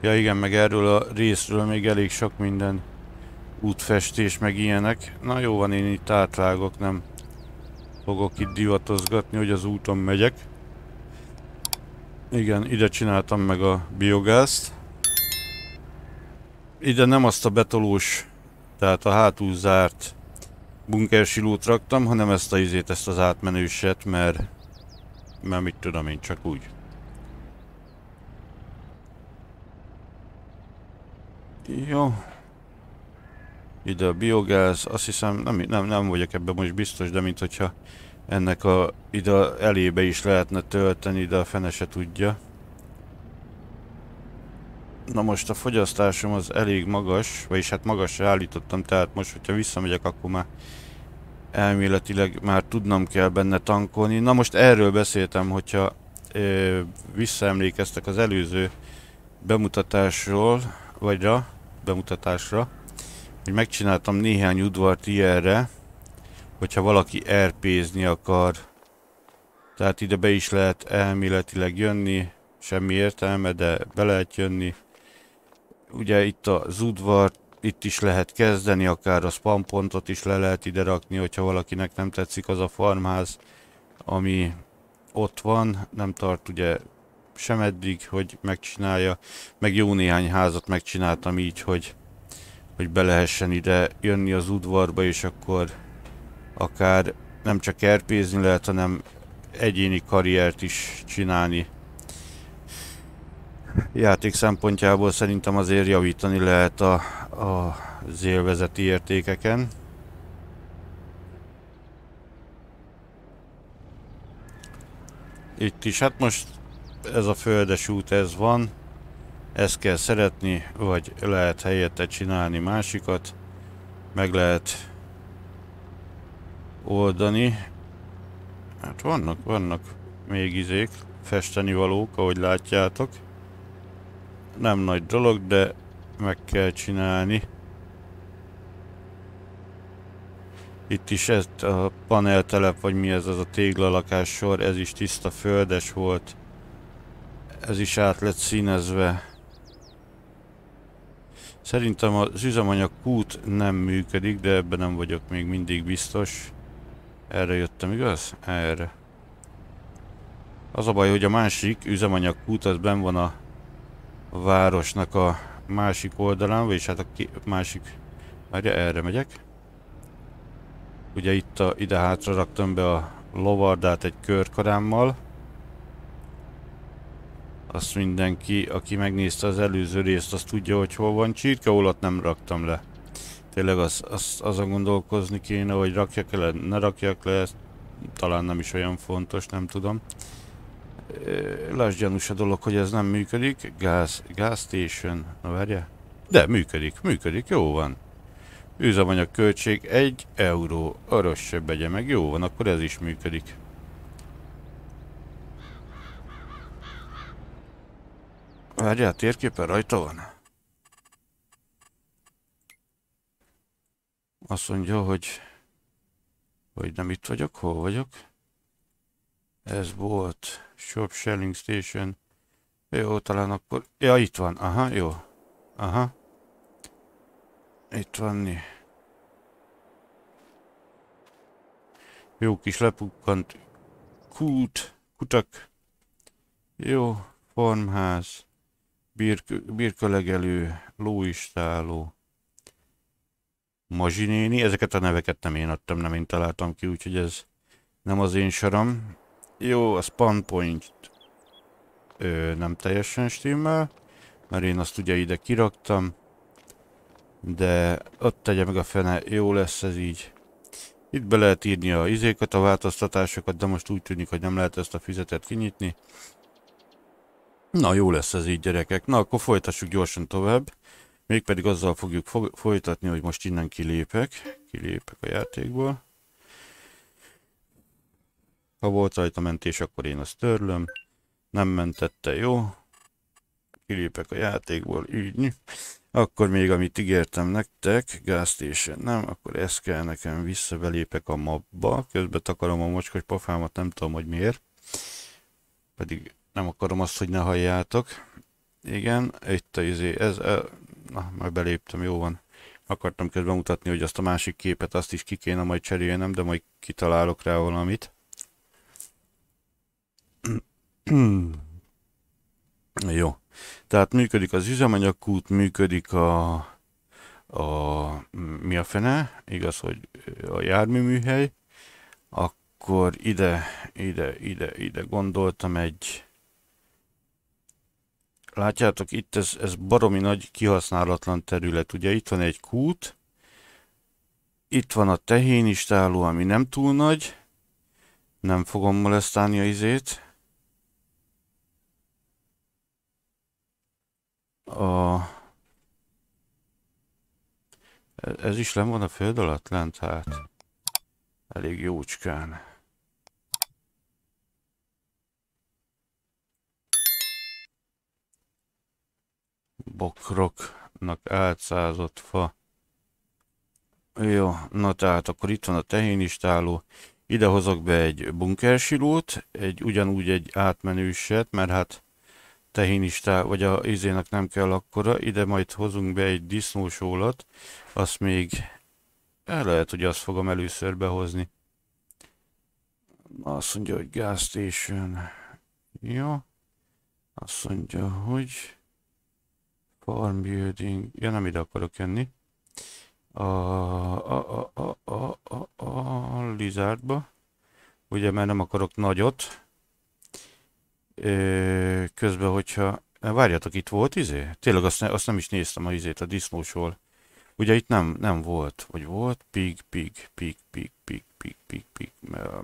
Ja igen, meg erről a részről még elég sok minden útfestés, meg ilyenek. Na jó van, én itt átvágok, nem fogok itt divatozgatni, hogy az úton megyek. Igen, ide csináltam meg a biogázt ide nem azt a betolós, tehát a hátul zárt bunkersilót raktam, hanem ezt a izét, ezt az átmenőset, mert, mert mit tudom én, csak úgy. Jó. Ide a biogáz, azt hiszem, nem, nem, nem vagyok ebben most biztos, de mint hogyha ennek a ide elébe is lehetne tölteni, de a fene se tudja. Na most a fogyasztásom az elég magas, vagyis hát magasra állítottam, tehát most, hogyha visszamegyek, akkor már elméletileg már tudnom kell benne tankolni. Na most erről beszéltem, hogyha ö, visszaemlékeztek az előző bemutatásról, vagy a bemutatásra, hogy megcsináltam néhány udvart ilyenre, hogyha valaki erpézni akar. Tehát ide be is lehet elméletileg jönni, semmi értelme, de be lehet jönni ugye itt a udvar, itt is lehet kezdeni, akár a spam pontot is le lehet ide rakni, hogyha valakinek nem tetszik az a farmház, ami ott van, nem tart ugye sem eddig, hogy megcsinálja, meg jó néhány házat megcsináltam így, hogy, hogy be lehessen ide jönni az udvarba, és akkor akár nem csak erpézni lehet, hanem egyéni karriert is csinálni játék szempontjából szerintem azért javítani lehet a, a élvezeti értékeken. Itt is, hát most ez a földes út, ez van. Ezt kell szeretni, vagy lehet helyette csinálni másikat. Meg lehet oldani. Hát vannak, vannak még izék, festeni valók, ahogy látjátok nem nagy dolog, de meg kell csinálni. Itt is ez a paneltelep, vagy mi ez az a téglalakás sor, ez is tiszta földes volt. Ez is át lett színezve. Szerintem az üzemanyag kút nem működik, de ebben nem vagyok még mindig biztos. Erre jöttem, igaz? Erre. Az a baj, hogy a másik üzemanyag kút az ben van a városnak a másik oldalán, vagyis hát a másik... Várja, erre megyek. Ugye itt a, ide hátra raktam be a lovardát egy körkarámmal. Azt mindenki, aki megnézte az előző részt, azt tudja, hogy hol van. Csirkaulat nem raktam le. Tényleg az, az, azon gondolkozni kéne, hogy rakjak le, ne rakjak le, talán nem is olyan fontos, nem tudom. Lásd gyanús a dolog, hogy ez nem működik. Gas, gas station. Na várja. De működik, működik, jó van. Üzemanyag költség 1 euró. Arra se begye meg, jó van, akkor ez is működik. Várjál, térképen rajta van? Azt mondja, hogy... Hogy nem itt vagyok, hol vagyok? Ez volt Shop Shelling Station. Jó, talán akkor... Ja, itt van. Aha, jó. Aha. Itt van. Jó kis lepukkant kút, kutak. Jó, farmház, birk, birkalegelő, lóistáló, mazsinéni. Ezeket a neveket nem én adtam, nem én találtam ki, úgyhogy ez nem az én saram. Jó, a spawn point ö, nem teljesen stimmel, mert én azt ugye ide kiraktam, de ott tegye meg a fene, jó lesz ez így. Itt be lehet írni a izékat, a változtatásokat, de most úgy tűnik, hogy nem lehet ezt a fizetet kinyitni. Na, jó lesz ez így, gyerekek. Na, akkor folytassuk gyorsan tovább. Mégpedig azzal fogjuk fo folytatni, hogy most innen kilépek. Kilépek a játékból. Ha volt rajta mentés, akkor én azt törlöm. Nem mentette, jó? Kilépek a játékból, így. Akkor még amit ígértem nektek, gáztésen nem, akkor ez kell nekem, visszabelépek a mapba, közben takarom a mocskos pofámat, nem tudom, hogy miért. Pedig nem akarom azt, hogy ne halljátok. Igen, itt a izé, ez, a... na, már beléptem, jó van. Akartam közben mutatni, hogy azt a másik képet, azt is ki kéne majd cserélnem, de majd kitalálok rá valamit. Jó. Tehát működik az üzemanyagkút, működik a, a mi a fene, igaz, hogy a járműműhely, akkor ide, ide, ide, ide gondoltam egy látjátok, itt ez, ez baromi nagy kihasználatlan terület. Ugye itt van egy kút, itt van a tehén is táló, ami nem túl nagy, nem fogom molesztálni a izét, A... Ez is nem van a föld alatt lent, hát elég jócskán. Bokroknak átszázott fa. Jó, na tehát akkor itt van a tehénistáló. Ide hozok be egy bunkersilót, egy ugyanúgy egy átmenőset, mert hát tehénistá, vagy a izének nem kell akkora. Ide majd hozunk be egy disznósólat, azt még el lehet, hogy azt fogom először behozni. Azt mondja, hogy gas station. Ja. Azt mondja, hogy farm building. Ja, nem ide akarok jönni. A, a, a, a, a, a, a lizardba. Ugye, mert nem akarok nagyot. Ö, közben, hogyha... Várjatok, itt volt izé? Tényleg azt, ne, azt nem is néztem a izét, a disznósról. Ugye itt nem, nem volt, vagy volt? Pig, pig, pig, pig, pig, pig, pig, pig,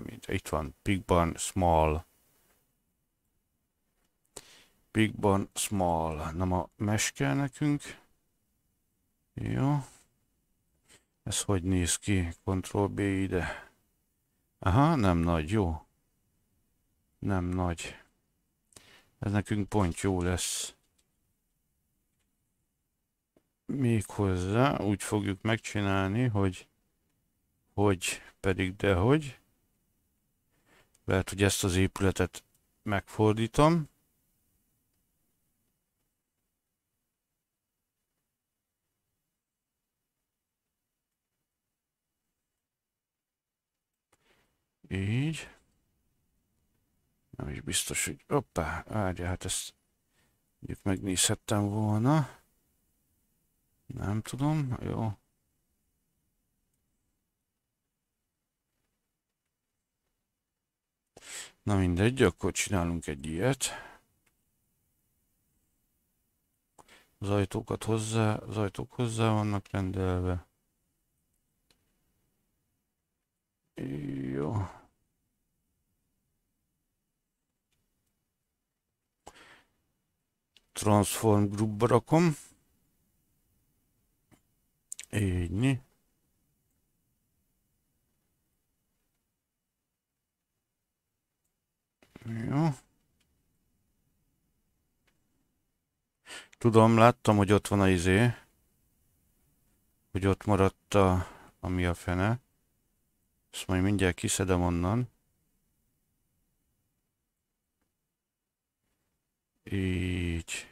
pig, itt van, pig barn small. Big ban, small. Nem a mes kell nekünk. Jó. Ez hogy néz ki? Ctrl B ide. Aha, nem nagy, jó. Nem nagy. Ez nekünk pont jó lesz. Méghozzá úgy fogjuk megcsinálni, hogy hogy pedig dehogy. Lehet, hogy ezt az épületet megfordítom. Így. Nem is biztos, hogy... Hoppá, várja, hát ezt mondjuk megnézhettem volna. Nem tudom, jó. Na mindegy, akkor csinálunk egy ilyet. Az ajtókat hozzá, az ajtók hozzá vannak rendelve. Jó. transform grubba rakom. Így. Jó. Tudom, láttam, hogy ott van a izé. Hogy ott maradt a... ami a fene. Ezt majd mindjárt kiszedem onnan. Így.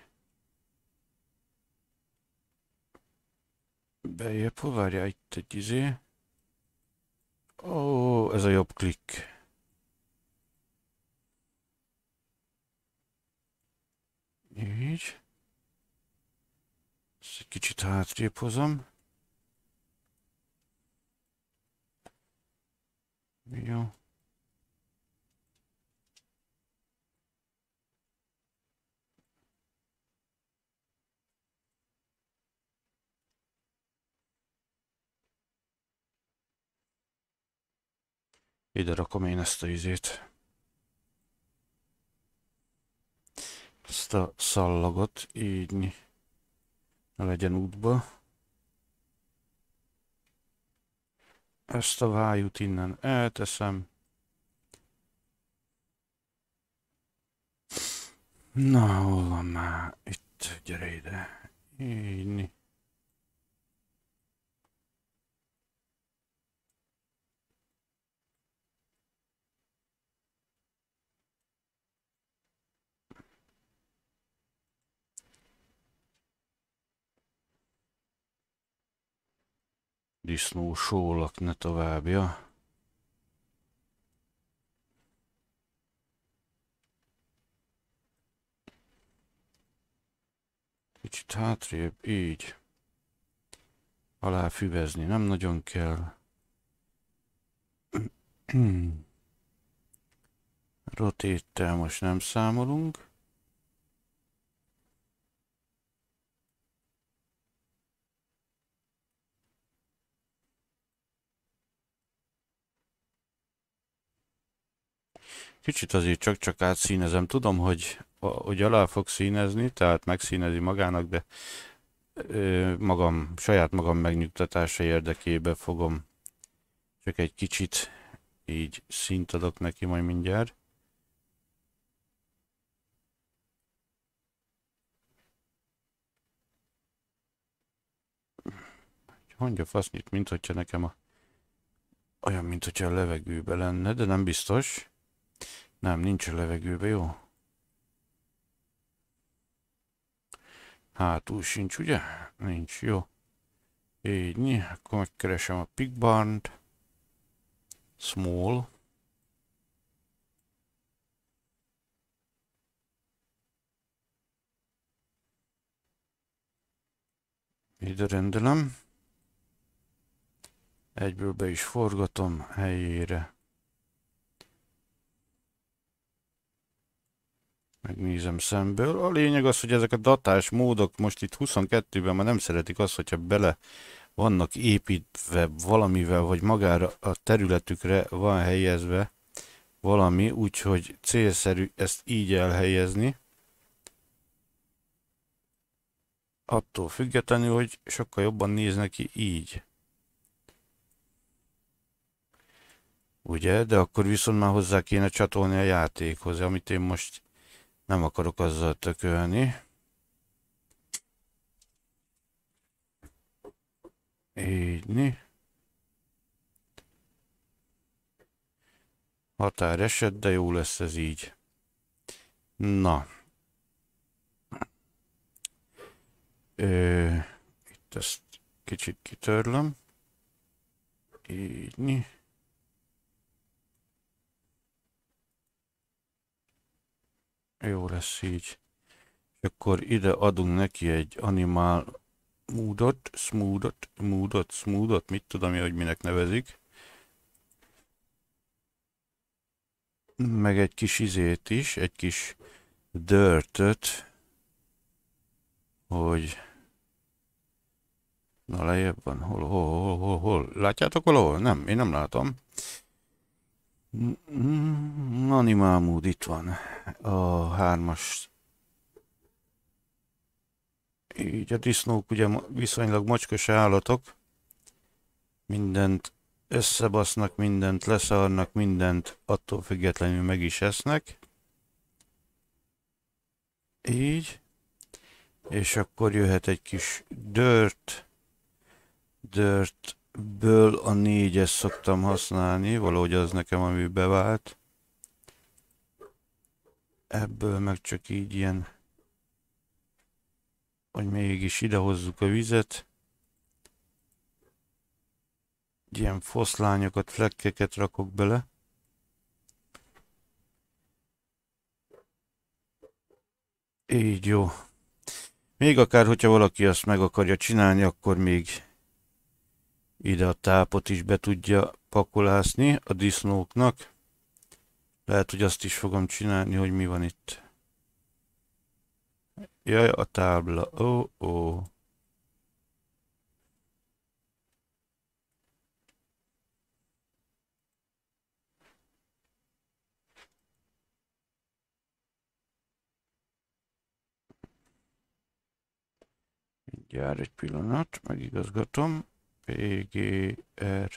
Bejebb, várja itt egy izé. Ó, ez a jobb klikk. Így. Ezt egy kicsit hátrébb hozom. Jó. Ide rakom én ezt a izét. Ezt a szallagot így ne legyen útba. Ezt a vájút innen elteszem. Na, hol van már? Itt, gyere ide. Így. disznó sólak ne továbbja. Kicsit hátrébb, így. Alá füvezni nem nagyon kell. Rotéttel most nem számolunk. Kicsit azért csak-csak átszínezem. Tudom, hogy, hogy alá fog színezni, tehát megszínezi magának, de magam, saját magam megnyugtatása érdekében fogom csak egy kicsit így szint adok neki majd mindjárt. Mondja fasznyit, mint hogyha nekem a... olyan, mint hogyha a levegőbe lenne, de nem biztos. Nem, nincs a levegőbe, jó? Hátul sincs, ugye? Nincs, jó. Így, akkor megkeresem a pigbarnt. Small. Ide rendelem. Egyből be is forgatom helyére. Megnézem szemből. A lényeg az, hogy ezek a datás módok most itt 22-ben már nem szeretik azt, hogyha bele vannak építve valamivel, vagy magára a területükre van helyezve valami, úgyhogy célszerű ezt így elhelyezni. Attól függetlenül, hogy sokkal jobban néz neki így. Ugye? De akkor viszont már hozzá kéne csatolni a játékhoz, amit én most nem akarok azzal tökölni. Így. Határ esett, de jó lesz ez így. Na. Ö, itt ezt kicsit kitörlöm. Így. Jó lesz így. akkor ide adunk neki egy animál moodot, smoothot, moodot, smoothot, mit tudom én, hogy minek nevezik. Meg egy kis izét is, egy kis dörtöt, hogy na lejjebb van, hol, hol, hol, hol, hol, látjátok valahol? Nem, én nem látom mód mm, itt van. A hármas. Így a disznók ugye viszonylag mocskos állatok. Mindent összebasznak, mindent leszarnak, mindent attól függetlenül meg is esznek. Így. És akkor jöhet egy kis dört. Dört ből a négyes szoktam használni, valahogy az nekem, ami bevált. Ebből meg csak így ilyen, hogy mégis idehozzuk a vizet. Ilyen foszlányokat, flekkeket rakok bele. Így jó. Még akár, hogyha valaki azt meg akarja csinálni, akkor még ide a tápot is be tudja pakolászni a disznóknak. Lehet, hogy azt is fogom csinálni, hogy mi van itt. Jaj, a tábla. Ó, oh, ó. Oh. Mindjárt egy pillanat, megigazgatom. PGR.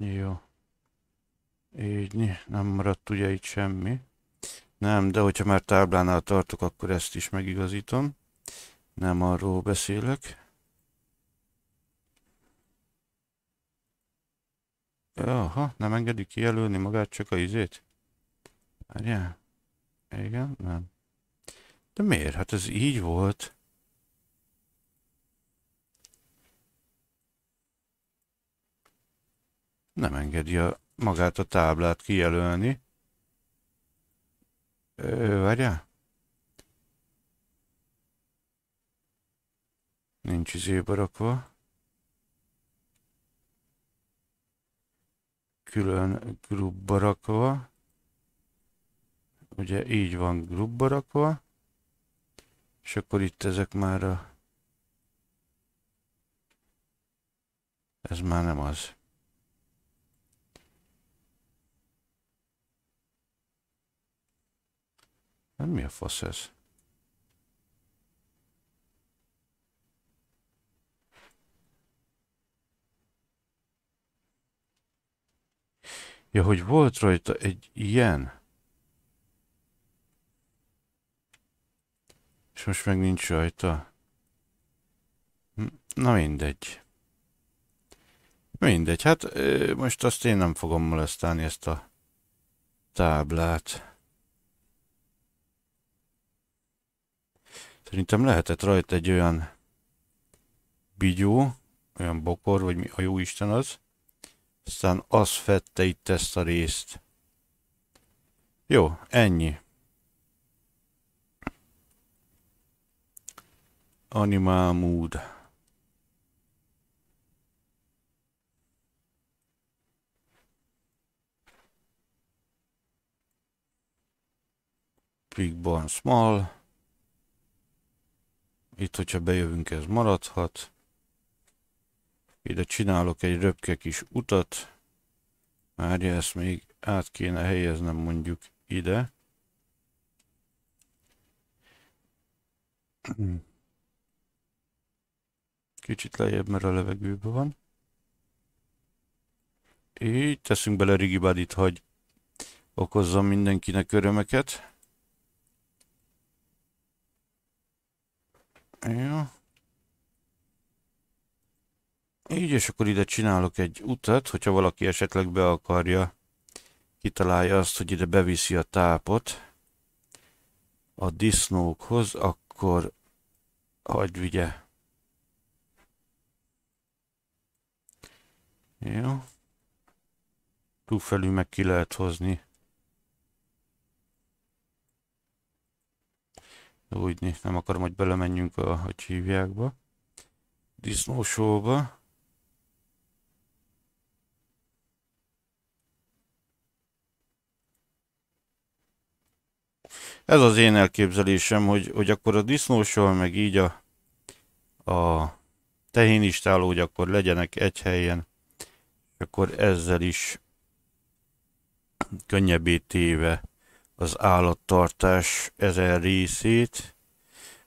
Jó. Így nem maradt ugye itt semmi. Nem, de hogyha már táblánál tartok, akkor ezt is megigazítom. Nem arról beszélek. Aha, nem engedi kijelölni magát, csak a izét? Várjál. Igen, nem. De miért? Hát ez így volt. Nem engedi a, magát a táblát kijelölni. Ö, várjál? Nincs izé barakva. Külön grubba rakva. Ugye így van grubba rakva. És akkor itt ezek már a... Ez már nem az. Hát mi a fasz ez? Ja, hogy volt rajta egy ilyen. És most meg nincs rajta. Na mindegy. Mindegy, hát most azt én nem fogom molesztálni ezt a táblát. Szerintem lehetett rajta egy olyan bigyó, olyan bokor, vagy mi a jó Isten az. Aztán az fette itt ezt a részt. Jó, ennyi. Animal Mood. Big Born Small. Itt, hogyha bejövünk, ez maradhat. Ide csinálok egy röpke kis utat. Várja, ezt még át kéne helyeznem mondjuk ide. Kicsit lejjebb, mert a levegőben van. Így teszünk bele Rigibadit, hogy okozzon mindenkinek örömeket. Jó. Így, és akkor ide csinálok egy utat, hogyha valaki esetleg be akarja, kitalálja azt, hogy ide beviszi a tápot a disznókhoz, akkor hagyd vigye. Jó. Túlfelül meg ki lehet hozni. Úgy, nem akarom, hogy belemenjünk a, a csívjákba. Disznósóba. Ez az én elképzelésem, hogy, hogy akkor a disznósol, meg így a, a tehénistáló, hogy akkor legyenek egy helyen akkor ezzel is könnyebbé téve az állattartás ezen részét,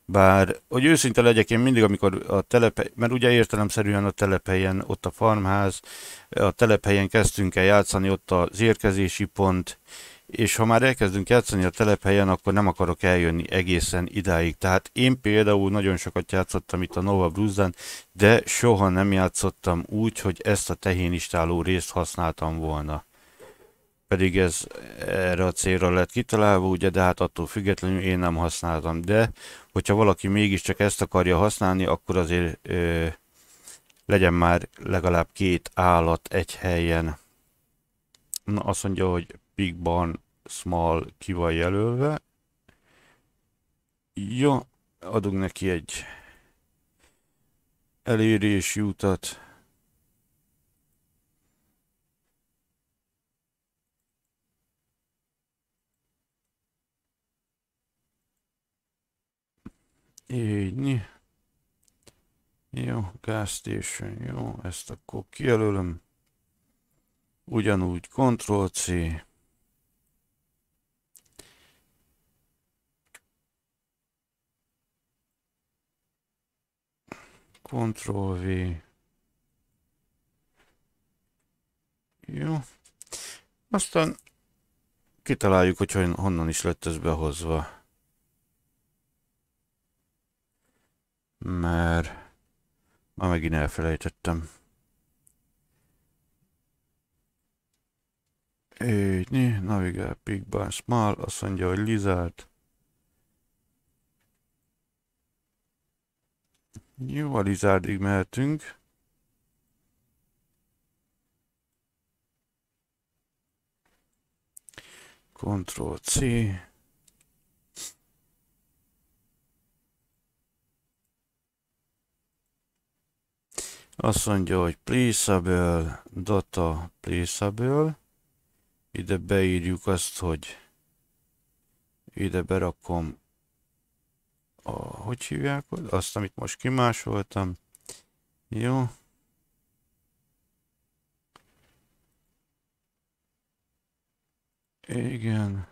bár, hogy őszinte legyek, én mindig, amikor a telepe, mert ugye értelemszerűen a telephelyen, ott a farmház, a telephelyen kezdtünk el játszani, ott az érkezési pont, és ha már elkezdünk játszani a telephelyen, akkor nem akarok eljönni egészen idáig. Tehát én például nagyon sokat játszottam itt a Nova Bruzdán, de soha nem játszottam úgy, hogy ezt a tehénistáló részt használtam volna. Pedig ez erre a célra lett kitalálva, ugye, de hát attól függetlenül én nem használtam. De, hogyha valaki mégiscsak ezt akarja használni, akkor azért ö, legyen már legalább két állat egy helyen. Na, azt mondja, hogy big ban small ki van jelölve. Jó, adunk neki egy elérési utat. Így. Jó, gas station, jó, ezt akkor kijelölöm. Ugyanúgy Ctrl-C. Ctrl V. Jó. Aztán kitaláljuk, hogy honnan is lett ez behozva. Mert ma megint elfelejtettem. Így, navigál, big bang, small, azt mondja, hogy lizárt. Jó, Lizardig mehetünk. Ctrl-C. Azt mondja, hogy placeable, data placeable. Ide beírjuk azt, hogy ide berakom a, hogy hívják, azt, amit most kimásoltam. Jó. Igen.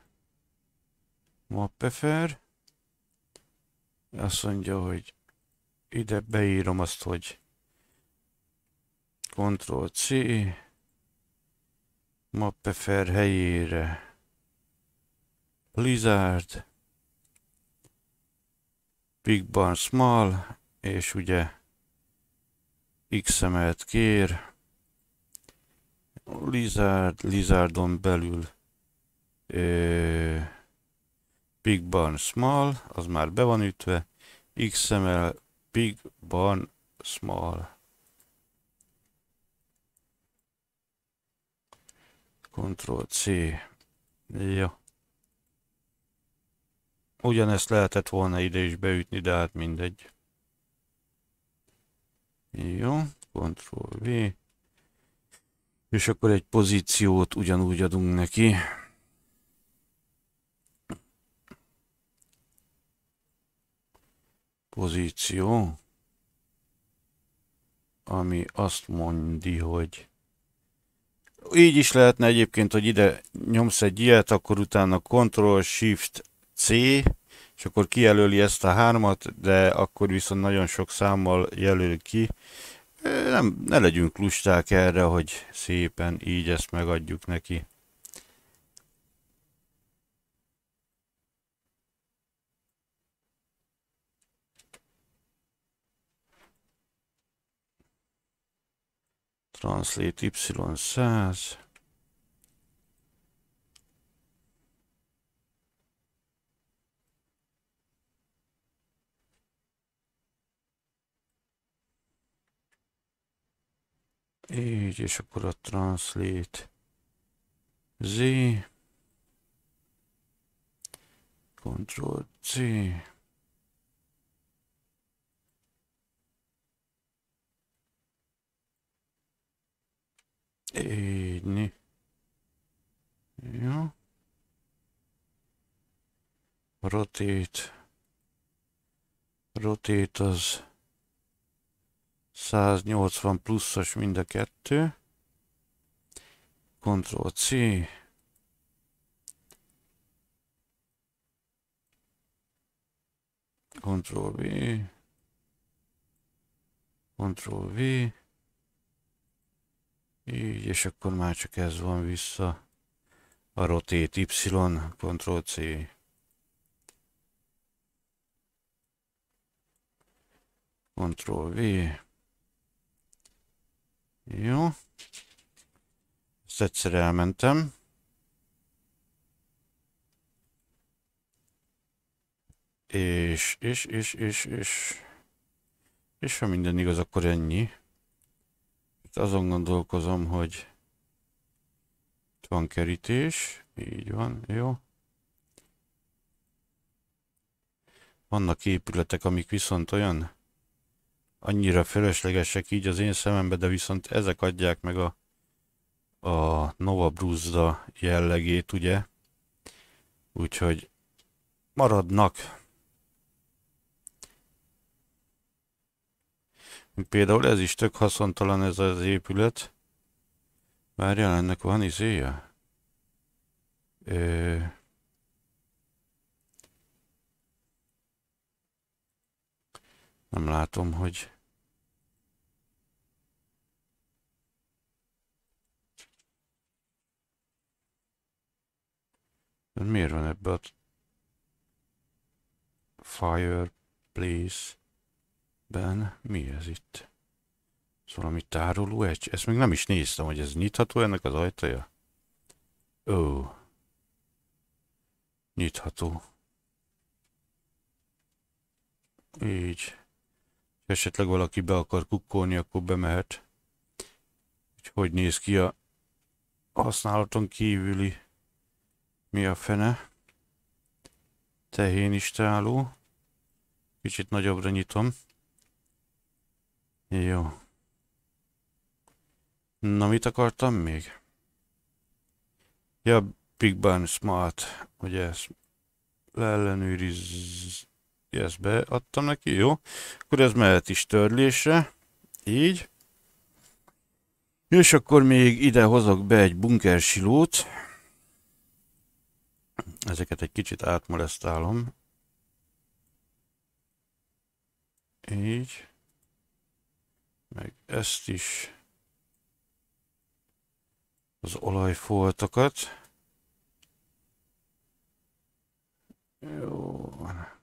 Mappefer. Azt mondja, hogy ide beírom azt, hogy Ctrl-C, Mappefer helyére, Blizzard, Big Barn Small, és ugye XML-t kér, Lizard, Lizardon belül ö, Big Barn Small, az már be van ütve, XML Big Barn Small. Ctrl C. Jó. Ja. Ugyanezt lehetett volna ide is beütni, de hát mindegy. Jó, Ctrl V. És akkor egy pozíciót ugyanúgy adunk neki. Pozíció. Ami azt mondi, hogy így is lehetne egyébként, hogy ide nyomsz egy ilyet, akkor utána Ctrl Shift C, és akkor kijelöli ezt a hármat, de akkor viszont nagyon sok számmal jelöl ki. Nem, ne legyünk lusták erre, hogy szépen így ezt megadjuk neki. Translate Y100 Így, és akkor a translate Z. Ctrl C. Így, né. Jó. Rotate. Rotate az 180 pluszos mind a kettő. Ctrl-C. Ctrl-V. Ctrl-V. Így, és akkor már csak ez van vissza. A rotate Y, Ctrl-C. Ctrl-V. Jó. Ezt egyszer elmentem. És, és, és, és, és... És ha minden igaz, akkor ennyi. Itt azon gondolkozom, hogy... Itt van kerítés. Így van, jó. Vannak épületek, amik viszont olyan annyira fölöslegesek így az én szemembe, de viszont ezek adják meg a, a Nova Bruzda jellegét, ugye? Úgyhogy maradnak. Például ez is tök haszontalan ez az épület. Várjál, ennek van izéje? Ö... Nem látom, hogy... Miért van ebbe a... Fireplace-ben? Mi ez itt? Ez valami tároló egy? Ezt még nem is néztem, hogy ez nyitható ennek az ajtaja? Ó. Nyitható. Így. Ha esetleg valaki be akar kukkolni, akkor bemehet. Hogy hogy néz ki a használaton kívüli mi a fene. Tehén is álló. Kicsit nagyobbra nyitom. Jó. Na, mit akartam még? Ja, Big Bang Smart, ugye ezt leellenőriz ezt beadtam neki, jó. Akkor ez mehet is törlése, így. És akkor még ide hozok be egy bunkersilót. Ezeket egy kicsit átmolesztálom. Így. Meg ezt is. Az olajfoltokat. Jó van.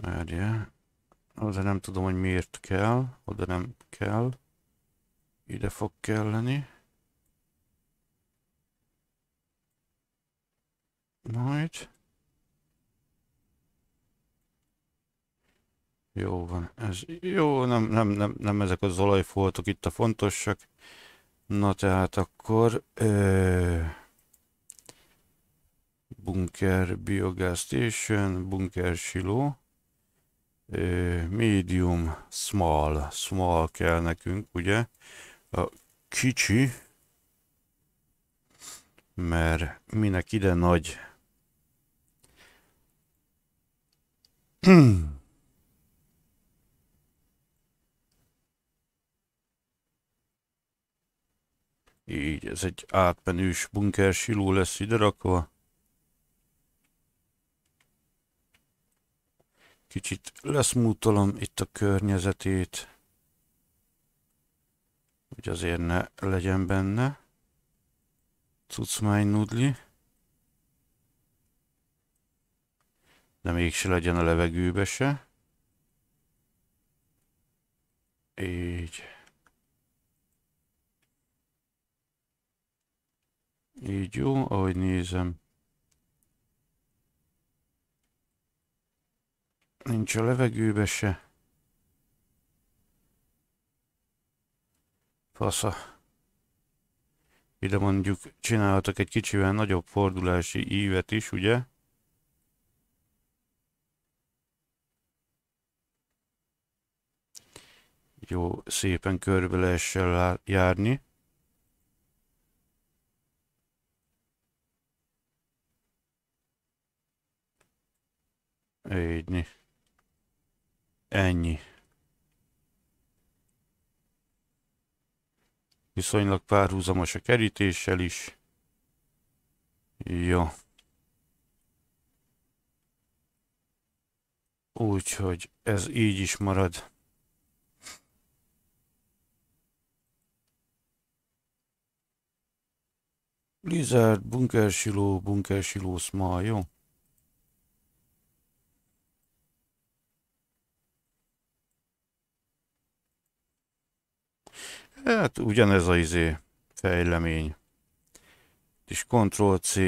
Várjál. Oda nem tudom, hogy miért kell. Oda nem kell. Ide fog kelleni. Majd. Jó van. Ez jó, nem, nem, nem, nem ezek az olajfoltok itt a fontosak. Na tehát akkor... Ö, bunker Biogas Station, Bunker Silo medium, small, small kell nekünk, ugye? A kicsi, mert minek ide nagy. Így, ez egy átmenős bunker siló lesz ide rakva. Kicsit leszmútolom itt a környezetét, hogy azért ne legyen benne cucmány nudli. De mégse legyen a levegőbe se. Így. Így jó, ahogy nézem. Nincs a levegőbe se. Fasza. Ide mondjuk csinálhatok egy kicsivel nagyobb fordulási ívet is, ugye? Jó, szépen körbe lehessen járni. Így. Ennyi. Viszonylag párhuzamos a kerítéssel is. Jó. Úgyhogy ez így is marad. Lizard, bunkersiló, bunkersiló szma, jó? Hát ugyanez a izé fejlemény. Itt is Ctrl-C.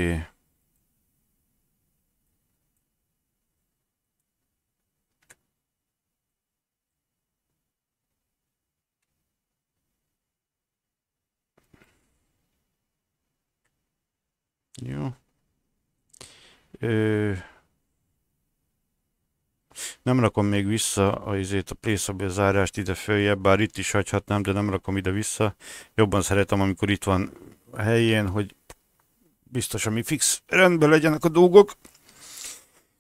Jó. Ö... Nem rakom még vissza a, izét, a playsabél zárást ide följebb, bár itt is hagyhatnám, de nem rakom ide vissza. Jobban szeretem, amikor itt van a helyén, hogy biztos, ami fix rendben legyenek a dolgok.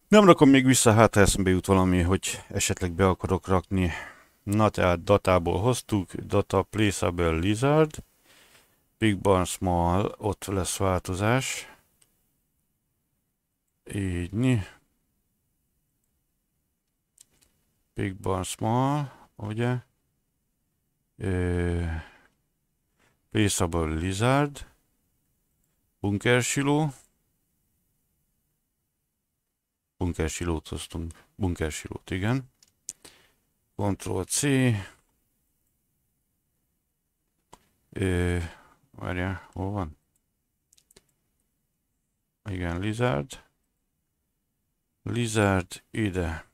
Nem rakom még vissza, hát ha eszembe jut valami, hogy esetleg be akarok rakni. Na tehát datából hoztuk, data placeable lizard, big barn small, ott lesz változás. Így, Big bar Small, ugye? Uh, Placeable Lizard. Bunker Silo. Bunker Silót hoztunk. Bunker Silót, igen. Ctrl C. várja, hol van? Igen, Lizard. Lizard ide.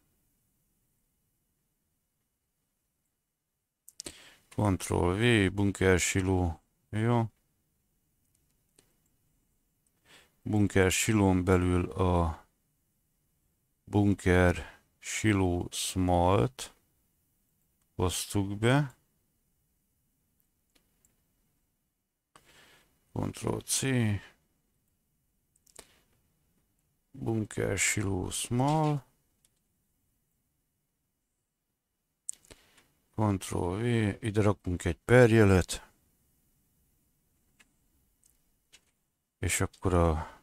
Ctrl V, bunker siló, jó. Bunker silón belül a bunker siló smalt hoztuk be. Ctrl C, bunker siló small, Ctrl V, ide rakunk egy perjelet, és akkor a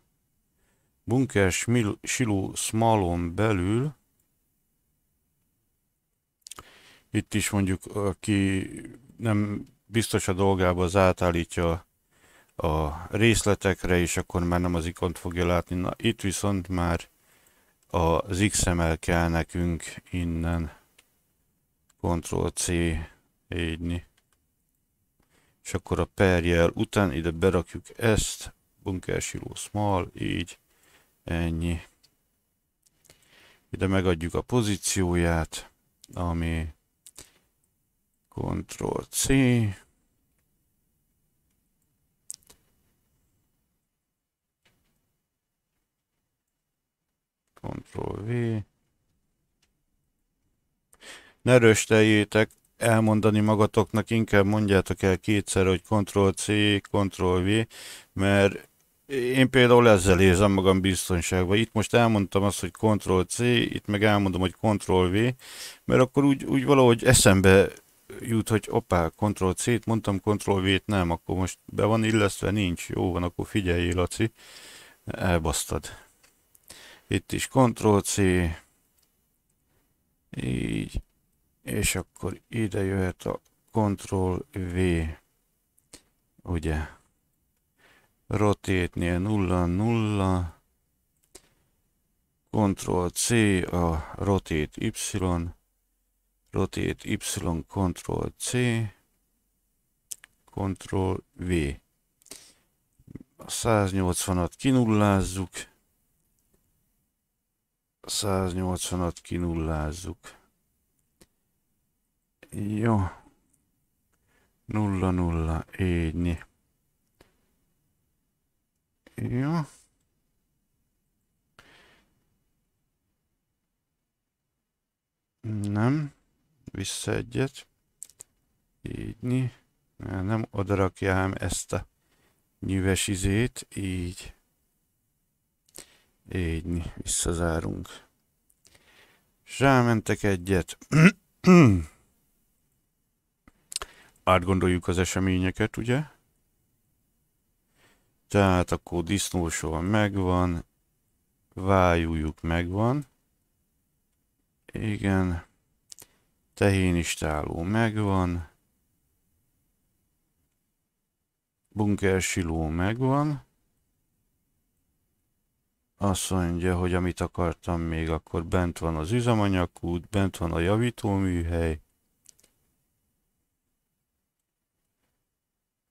bunker siló smalon belül itt is mondjuk, aki nem biztos a dolgába, az átállítja a részletekre, és akkor már nem az ikont fogja látni. Na, itt viszont már az XML kell nekünk innen. Ctrl-C égni. És akkor a perjel után ide berakjuk ezt, bunkersíró small, így, ennyi. Ide megadjuk a pozícióját, ami Ctrl-C, Ctrl-V, ne rösteljétek elmondani magatoknak, inkább mondjátok el kétszer, hogy Ctrl-C, Ctrl-V, mert én például ezzel érzem magam biztonságban. Itt most elmondtam azt, hogy Ctrl-C, itt meg elmondom, hogy Ctrl-V, mert akkor úgy, úgy valahogy eszembe jut, hogy opá, Ctrl-C-t mondtam, Ctrl-V-t nem, akkor most be van illesztve, nincs, jó van, akkor figyelj, Laci, elbasztad. Itt is Ctrl-C, így, és akkor ide jöhet a Ctrl V, ugye, rotétnél 0, 0, Ctrl C, a rotét Y, rotét Y, Ctrl C, Ctrl V. A 180-at kinullázzuk, 180-at kinullázzuk. Jó. Nulla nulla, ei Jó. Nem. Vissza egyet. Így. Nem odarakjám ezt a nyüves izét. Így. Így. Visszazárunk. És egyet. átgondoljuk az eseményeket, ugye? Tehát akkor disznósóval megvan, vájújuk megvan. Igen, tehénistáló megvan. Bunkersiló megvan. Azt mondja, hogy amit akartam még, akkor bent van az üzemanyagút, bent van a javítóműhely,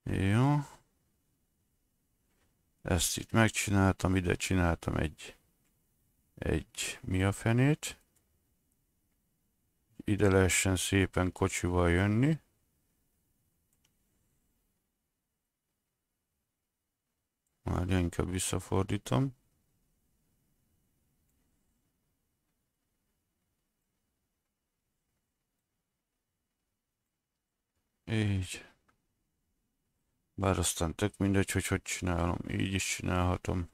Jó. Ezt itt megcsináltam, ide csináltam egy, egy mi a fenét. Ide lehessen szépen kocsival jönni. Már inkább visszafordítom. Így. Bár aztán tök mindegy, hogy hogy csinálom, így is csinálhatom.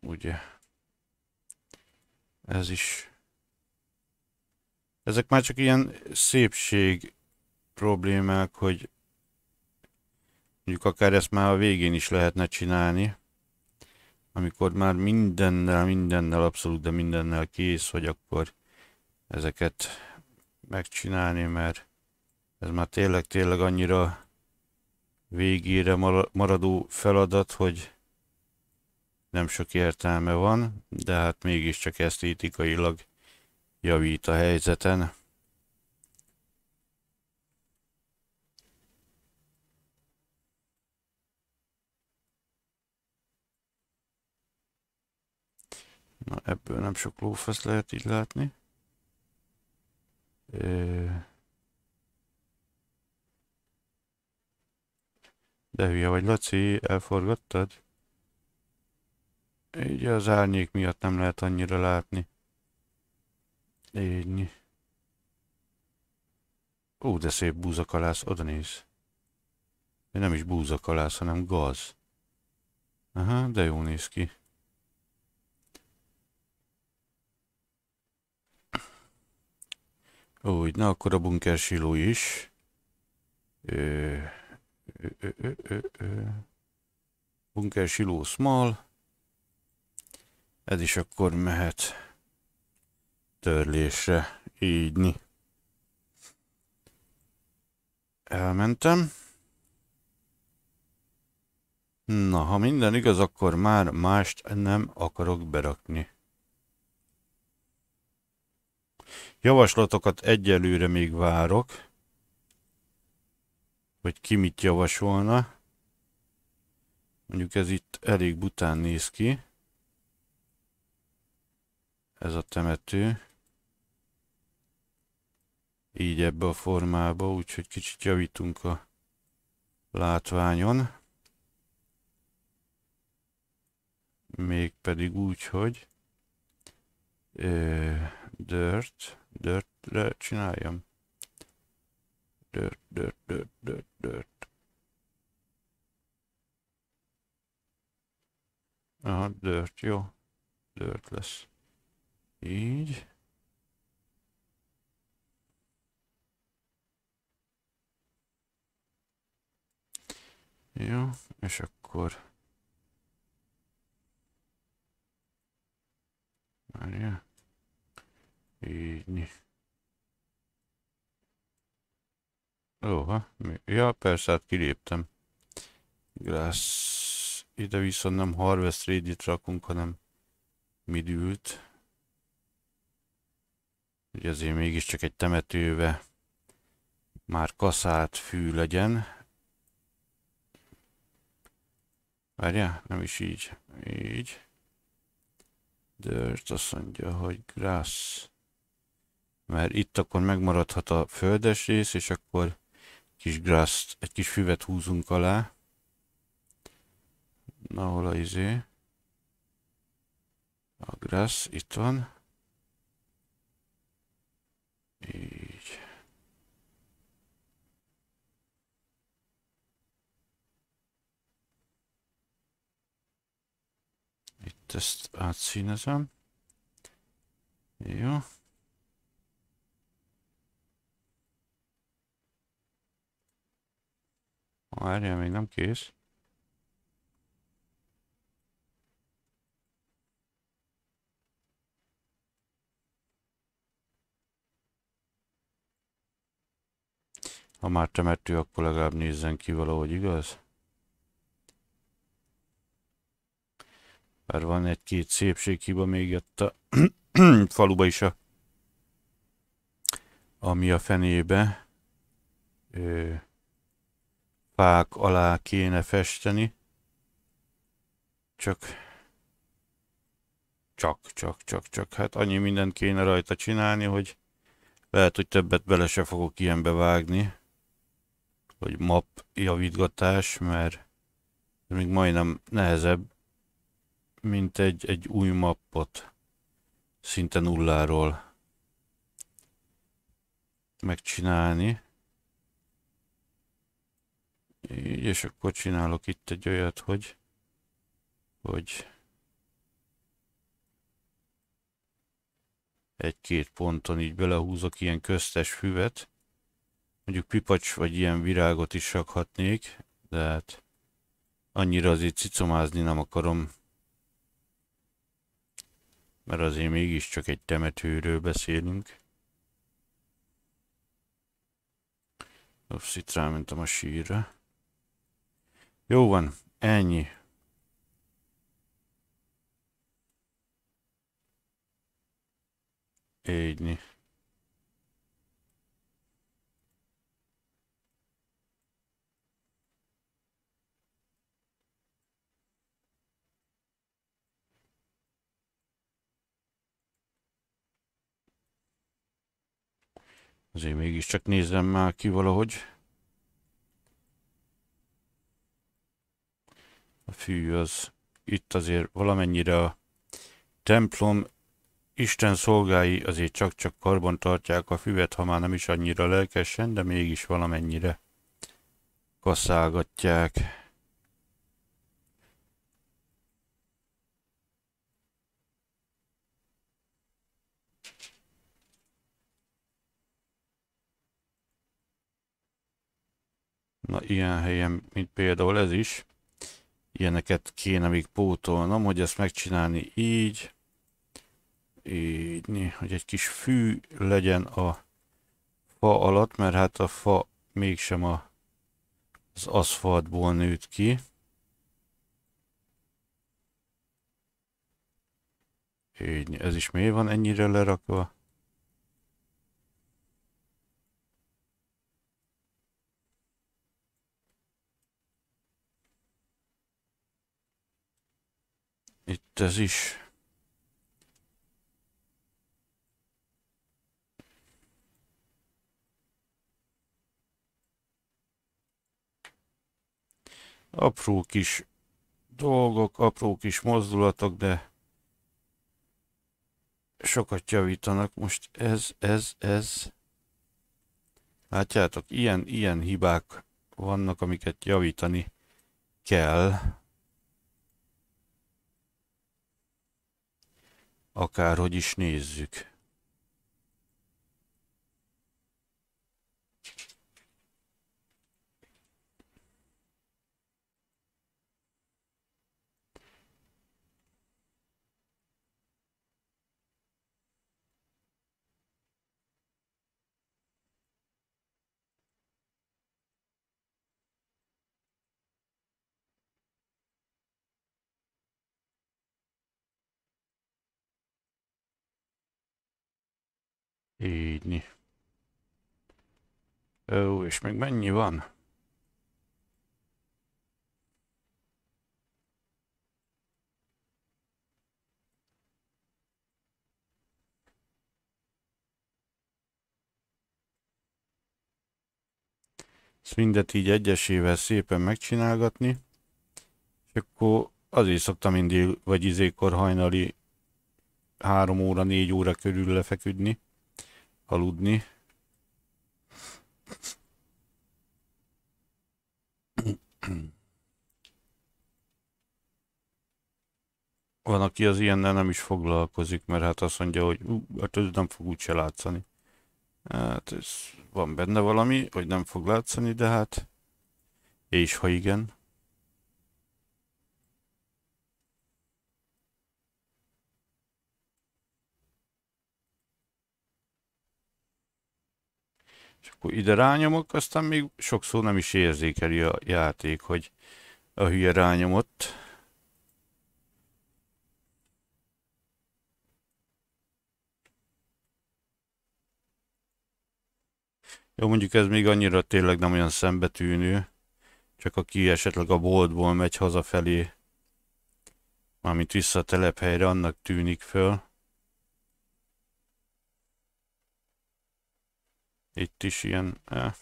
Ugye? Ez is. Ezek már csak ilyen szépség problémák, hogy mondjuk akár ezt már a végén is lehetne csinálni amikor már mindennel, mindennel abszolút, de mindennel kész, hogy akkor ezeket megcsinálni, mert ez már tényleg-tényleg annyira végére maradó feladat, hogy nem sok értelme van, de hát mégiscsak esztétikailag javít a helyzeten. Na ebből nem sok lófasz lehet így látni. De hülye vagy, Laci, elforgattad? Így az árnyék miatt nem lehet annyira látni. Így. Ó, de szép búzakalász, oda néz. nem is búzakalász, hanem gaz. Aha, de jó néz ki. Úgy, na akkor a bunker siló is. Ö, ö, ö, ö, ö, ö. Bunker siló small. Ez is akkor mehet törlésre, ígyni. Elmentem. Na, ha minden igaz, akkor már mást nem akarok berakni. Javaslatokat egyelőre még várok, hogy ki mit javasolna. Mondjuk ez itt elég bután néz ki. Ez a temető. Így ebbe a formába, úgyhogy kicsit javítunk a látványon. Mégpedig úgy, hogy dört dirtre csináljam. Dirt, dirt, dört dirt, dirt. Aha, dirt, jó. dört lesz. Így. Jó, és akkor... Várjál. Így. Óha, mi? Ja, persze, hát kiléptem. Grass. Ide viszont nem Harvest ready rakunk, hanem midült. Ugye azért mégiscsak egy temetőbe már kaszát fű legyen. Várjál, nem is így. Így. Dört azt mondja, hogy grass mert itt akkor megmaradhat a földes rész, és akkor kis grászt, egy kis füvet húzunk alá. Na, hol a izé? A grass, itt van. Így. Itt ezt átszínezem. Jó. Várjál, még nem kész. Ha már temető, akkor legalább nézzen ki valahogy, igaz? Bár van egy-két szépséghiba még itt a faluba is a ami a fenébe. Ö, fák alá kéne festeni. Csak, csak, csak, csak, csak, hát annyi mindent kéne rajta csinálni, hogy lehet, hogy többet bele se fogok ilyenbe vágni, hogy map javítgatás, mert ez még majdnem nehezebb, mint egy, egy új mappot szinte nulláról megcsinálni. Így, és akkor csinálok itt egy olyat, hogy, hogy egy-két ponton így belehúzok ilyen köztes füvet. Mondjuk pipacs vagy ilyen virágot is rakhatnék, de hát annyira azért cicomázni nem akarom. Mert azért mégiscsak egy temetőről beszélünk. Ups, itt rámentem a sírra. Jó van, ennyi. Égyni. Azért mégiscsak nézem már ki valahogy. A fű az itt azért valamennyire a templom Isten szolgái azért csak-csak karbon tartják a füvet, ha már nem is annyira lelkesen, de mégis valamennyire kaszálgatják. Na, ilyen helyen, mint például ez is, ilyeneket kéne még pótolnom, hogy ezt megcsinálni így, így, hogy egy kis fű legyen a fa alatt, mert hát a fa mégsem a, az aszfaltból nőtt ki. Így, ez is miért van ennyire lerakva? itt ez is. Apró kis dolgok, apró kis mozdulatok, de sokat javítanak. Most ez, ez, ez. Látjátok, ilyen, ilyen hibák vannak, amiket javítani kell. akárhogy is nézzük. Így. Ó, és még mennyi van? Ezt mindet így egyesével szépen megcsinálgatni. És akkor azért szoktam mindig, vagy izékor hajnali 3 óra, 4 óra körül lefeküdni aludni. Van, aki az ilyennel nem is foglalkozik, mert hát azt mondja, hogy ú, hát ez nem fog úgyse látszani. Hát ez van benne valami, hogy nem fog látszani, de hát és ha igen, akkor ide rányomok, aztán még sokszor nem is érzékeli a játék, hogy a hülye rányomott. Jó, mondjuk ez még annyira tényleg nem olyan szembetűnő, csak aki esetleg a boltból megy hazafelé, mármint vissza a telephelyre, annak tűnik föl. Itt is ilyen eh,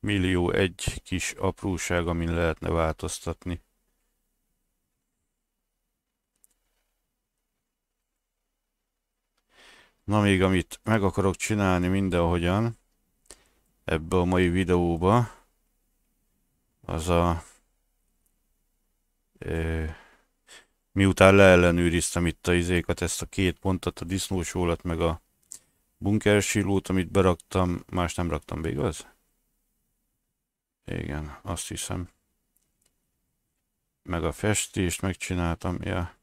millió egy kis apróság, amin lehetne változtatni. Na még amit meg akarok csinálni mindenhogyan ebbe a mai videóba, az a e, miután leellenőriztem itt a izékat, ezt a két pontot, a disznósólat meg a silót, amit beraktam, más nem raktam be, igaz? Igen, azt hiszem. Meg a festést megcsináltam, ja.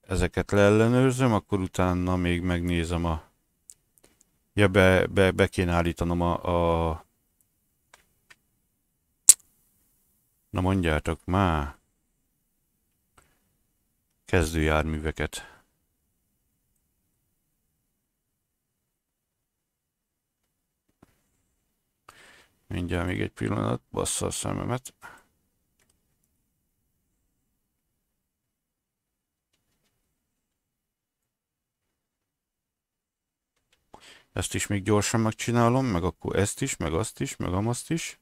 Ezeket leellenőrzöm, akkor utána még megnézem a... Ja, be, be, be kéne állítanom a, a... Na mondjátok már! Kezdőjárműveket. Mindjárt még egy pillanat, bassza a szememet. Ezt is még gyorsan megcsinálom, meg akkor ezt is, meg azt is, meg amazt is.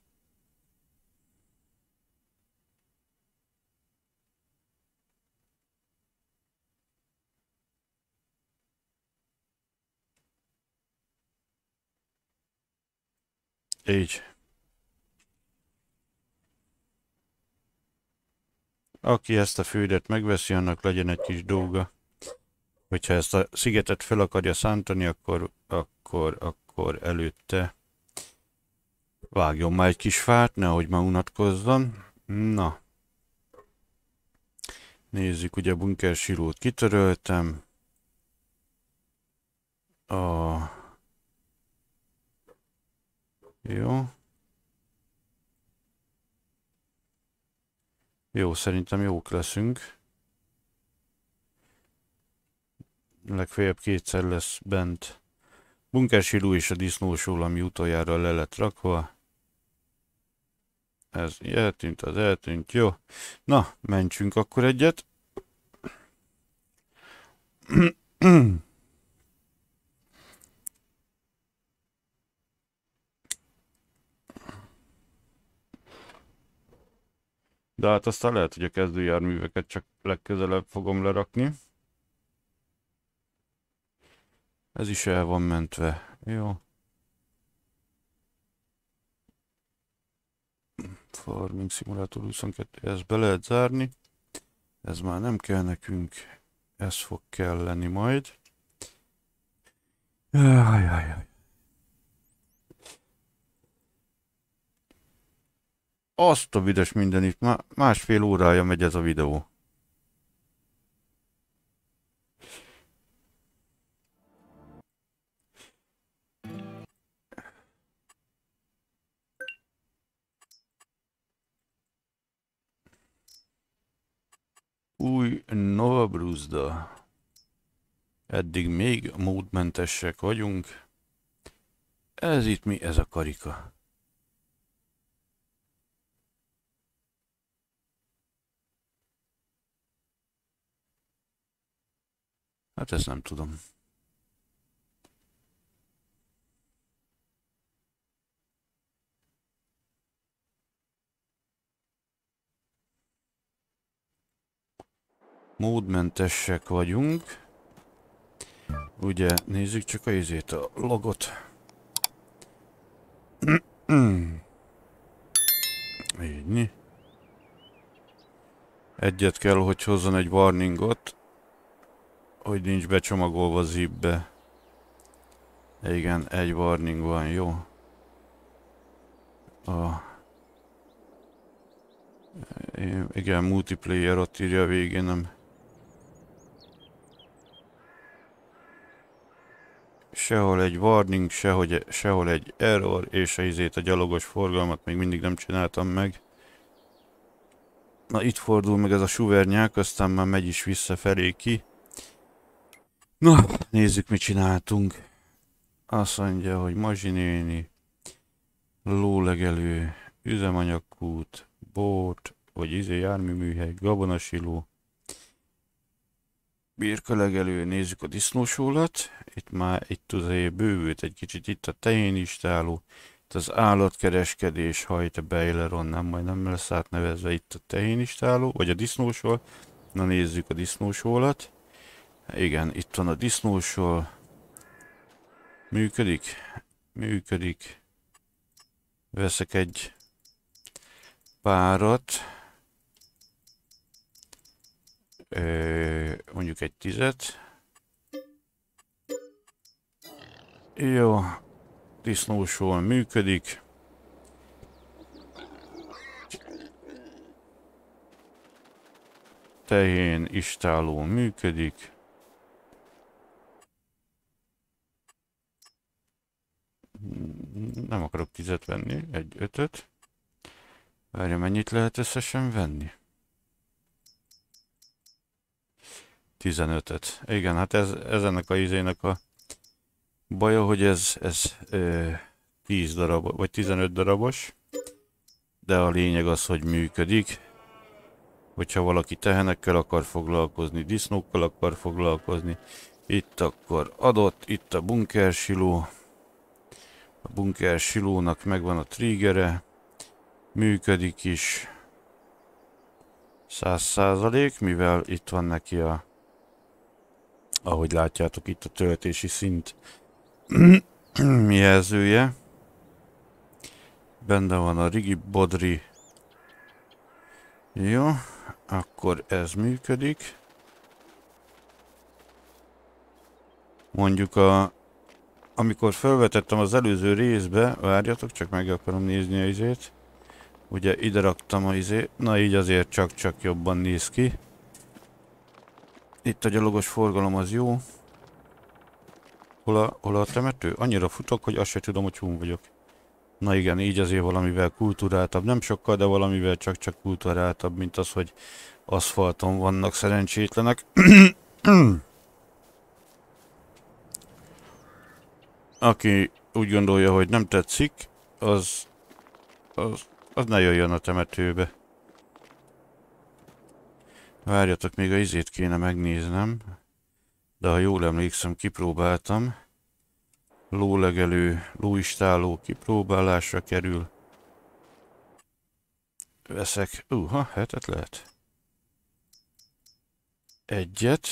Így. Aki ezt a földet megveszi, annak legyen egy kis dolga. Hogyha ezt a szigetet fel akarja szántani, akkor, akkor, akkor előtte vágjon már egy kis fát, nehogy ma unatkozzon. Na. Nézzük, ugye a bunker silót kitöröltem. A... Jó. Jó, szerintem jók leszünk. Legfeljebb kétszer lesz bent. Bunkási lú és a disznósól, ami utoljára le lett rakva. Ez eltűnt, az eltűnt, jó. Na, mentsünk akkor egyet. De hát aztán lehet, hogy a kezdőjárműveket csak legközelebb fogom lerakni. Ez is el van mentve. Jó. Farming Simulator 22, ezt be lehet zárni. Ez már nem kell nekünk, ez fog kelleni majd. Ajajaj. Azt a minden mindenit, már másfél órája megy ez a videó. Új Nova Bruzda. Eddig még módmentesek vagyunk. Ez itt mi, ez a karika. Hát ezt nem tudom. módmentesek vagyunk. Ugye, nézzük csak a izét, a logot. Így. Egyet kell, hogy hozzon egy warningot hogy nincs becsomagolva zipbe. Igen, egy warning van, jó. A... Igen, multiplayer ott írja a végén, nem... Sehol egy warning, sehogy, sehol egy error, és a izét a gyalogos forgalmat még mindig nem csináltam meg. Na itt fordul meg ez a suvernyák, aztán már megy is visszafelé ki. Na, nézzük, mit csináltunk. Azt mondja, hogy mazsinéni, lólegelő, üzemanyagkút, bót, vagy izé járműműhely, gabonasiló, birkalegelő, nézzük a disznósólat, itt már itt azért bővült egy kicsit, itt a tején is táló, itt az állatkereskedés hajt a Bejleron, nem majd nem lesz átnevezve itt a tején is táló, vagy a disznósol, na nézzük a disznósolat, igen, itt van a disznósor. Működik? Működik. Veszek egy párat. Ö, mondjuk egy tizet. Jó. Disznósor működik. Tehén istáló működik. nem akarok tizet venni, egy ötöt. Várja, mennyit lehet összesen venni? 15-öt. Igen, hát ez, ez ennek a izének a baja, hogy ez, ez ö, 10 darab, vagy 15 darabos, de a lényeg az, hogy működik. Hogyha valaki tehenekkel akar foglalkozni, disznókkal akar foglalkozni, itt akkor adott, itt a bunkersiló, bunker silónak megvan a triggere. Működik is. 100% mivel itt van neki a ahogy látjátok itt a töltési szint jelzője. Benne van a Rigi Bodri. Jó, akkor ez működik. Mondjuk a amikor felvetettem az előző részbe, várjatok, csak meg akarom nézni a izét. Ugye ide raktam a izét, na így azért csak-csak jobban néz ki. Itt a gyalogos forgalom az jó. Hol a, hol a temető? Annyira futok, hogy azt se tudom, hogy hún vagyok. Na igen, így azért valamivel kultúráltabb. Nem sokkal, de valamivel csak-csak kultúráltabb, mint az, hogy aszfalton vannak szerencsétlenek. aki úgy gondolja, hogy nem tetszik, az, az, az ne jöjjön a temetőbe. Várjatok, még a izét kéne megnéznem. De ha jól emlékszem, kipróbáltam. Lólegelő, lóistáló kipróbálásra kerül. Veszek. Uha, hetet lehet. Egyet.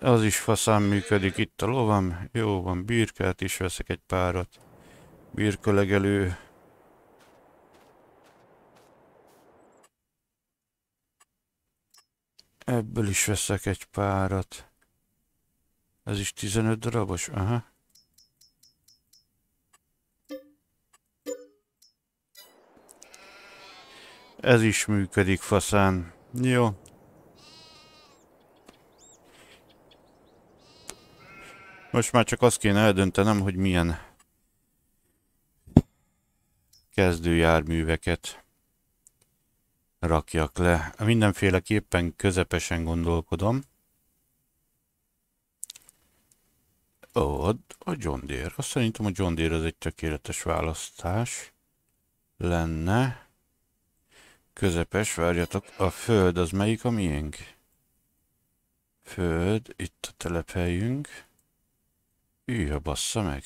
Az is faszán működik itt a lovam. Jó van, birkát is veszek egy párat. Birkölegelő. Ebből is veszek egy párat. Ez is 15 darabos? Aha. Ez is működik faszán. Jó. Most már csak azt kéne eldöntenem, hogy milyen kezdőjárműveket rakjak le. Mindenféleképpen közepesen gondolkodom. Ó, a John Deere. Azt szerintem a John Deere az egy tökéletes választás lenne. Közepes, várjatok, a föld az melyik a miénk? Föld, itt a telephelyünk. Ilyen bassza meg.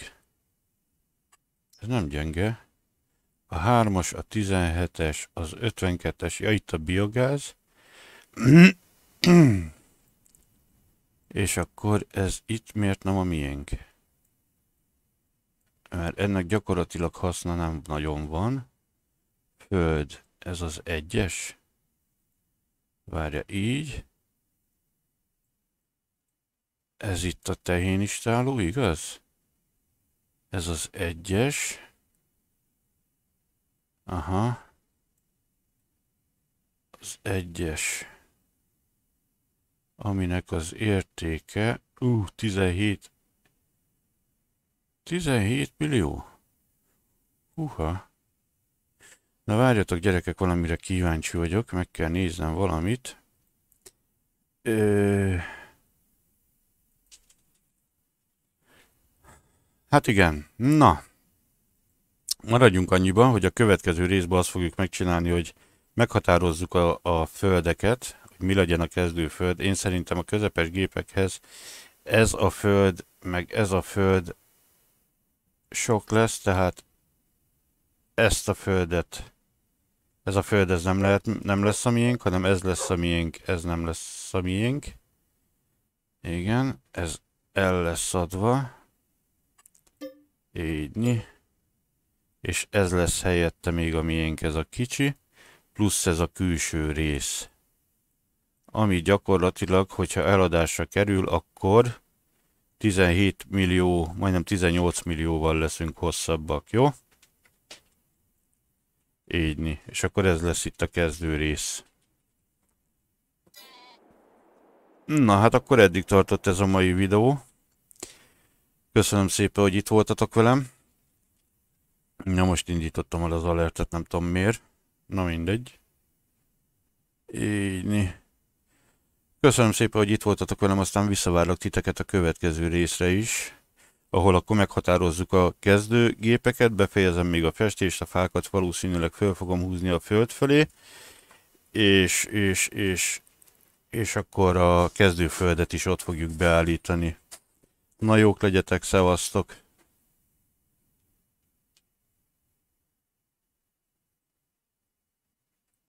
Ez nem gyenge. A 3-as, a 17-es, az 52-es, ja itt a biogáz. És akkor ez itt miért nem a miénk? Mert ennek gyakorlatilag haszna nem nagyon van. Föld, ez az egyes. Várja, így. Ez itt a tehénistáló, igaz? Ez az egyes. Aha. Az egyes. Aminek az értéke... Ú, uh, 17... 17 millió? uha. Na várjatok gyerekek, valamire kíváncsi vagyok, meg kell néznem valamit. Ö... Hát igen. Na. Maradjunk annyiban, hogy a következő részben azt fogjuk megcsinálni, hogy meghatározzuk a, a földeket, hogy mi legyen a kezdőföld. Én szerintem a közepes gépekhez ez a föld, meg ez a föld sok lesz, tehát ezt a földet, ez a föld ez nem, lehet, nem lesz a miénk, hanem ez lesz a miénk, ez nem lesz a miénk. Igen, ez el lesz adva. Így. És ez lesz helyette még a miénk ez a kicsi, plusz ez a külső rész. Ami gyakorlatilag, hogyha eladásra kerül, akkor 17 millió, majdnem 18 millióval leszünk hosszabbak, jó? Így, és akkor ez lesz itt a kezdő rész. Na, hát akkor eddig tartott ez a mai videó. Köszönöm szépen, hogy itt voltatok velem. Na most indítottam el az alertet, nem tudom miért. Na mindegy. Így. Köszönöm szépen, hogy itt voltatok velem, aztán visszavárlak titeket a következő részre is, ahol akkor meghatározzuk a kezdőgépeket, befejezem még a festést, a fákat valószínűleg föl fogom húzni a föld fölé, és, és, és, és akkor a kezdőföldet is ott fogjuk beállítani. Na jók legyetek, szevasztok!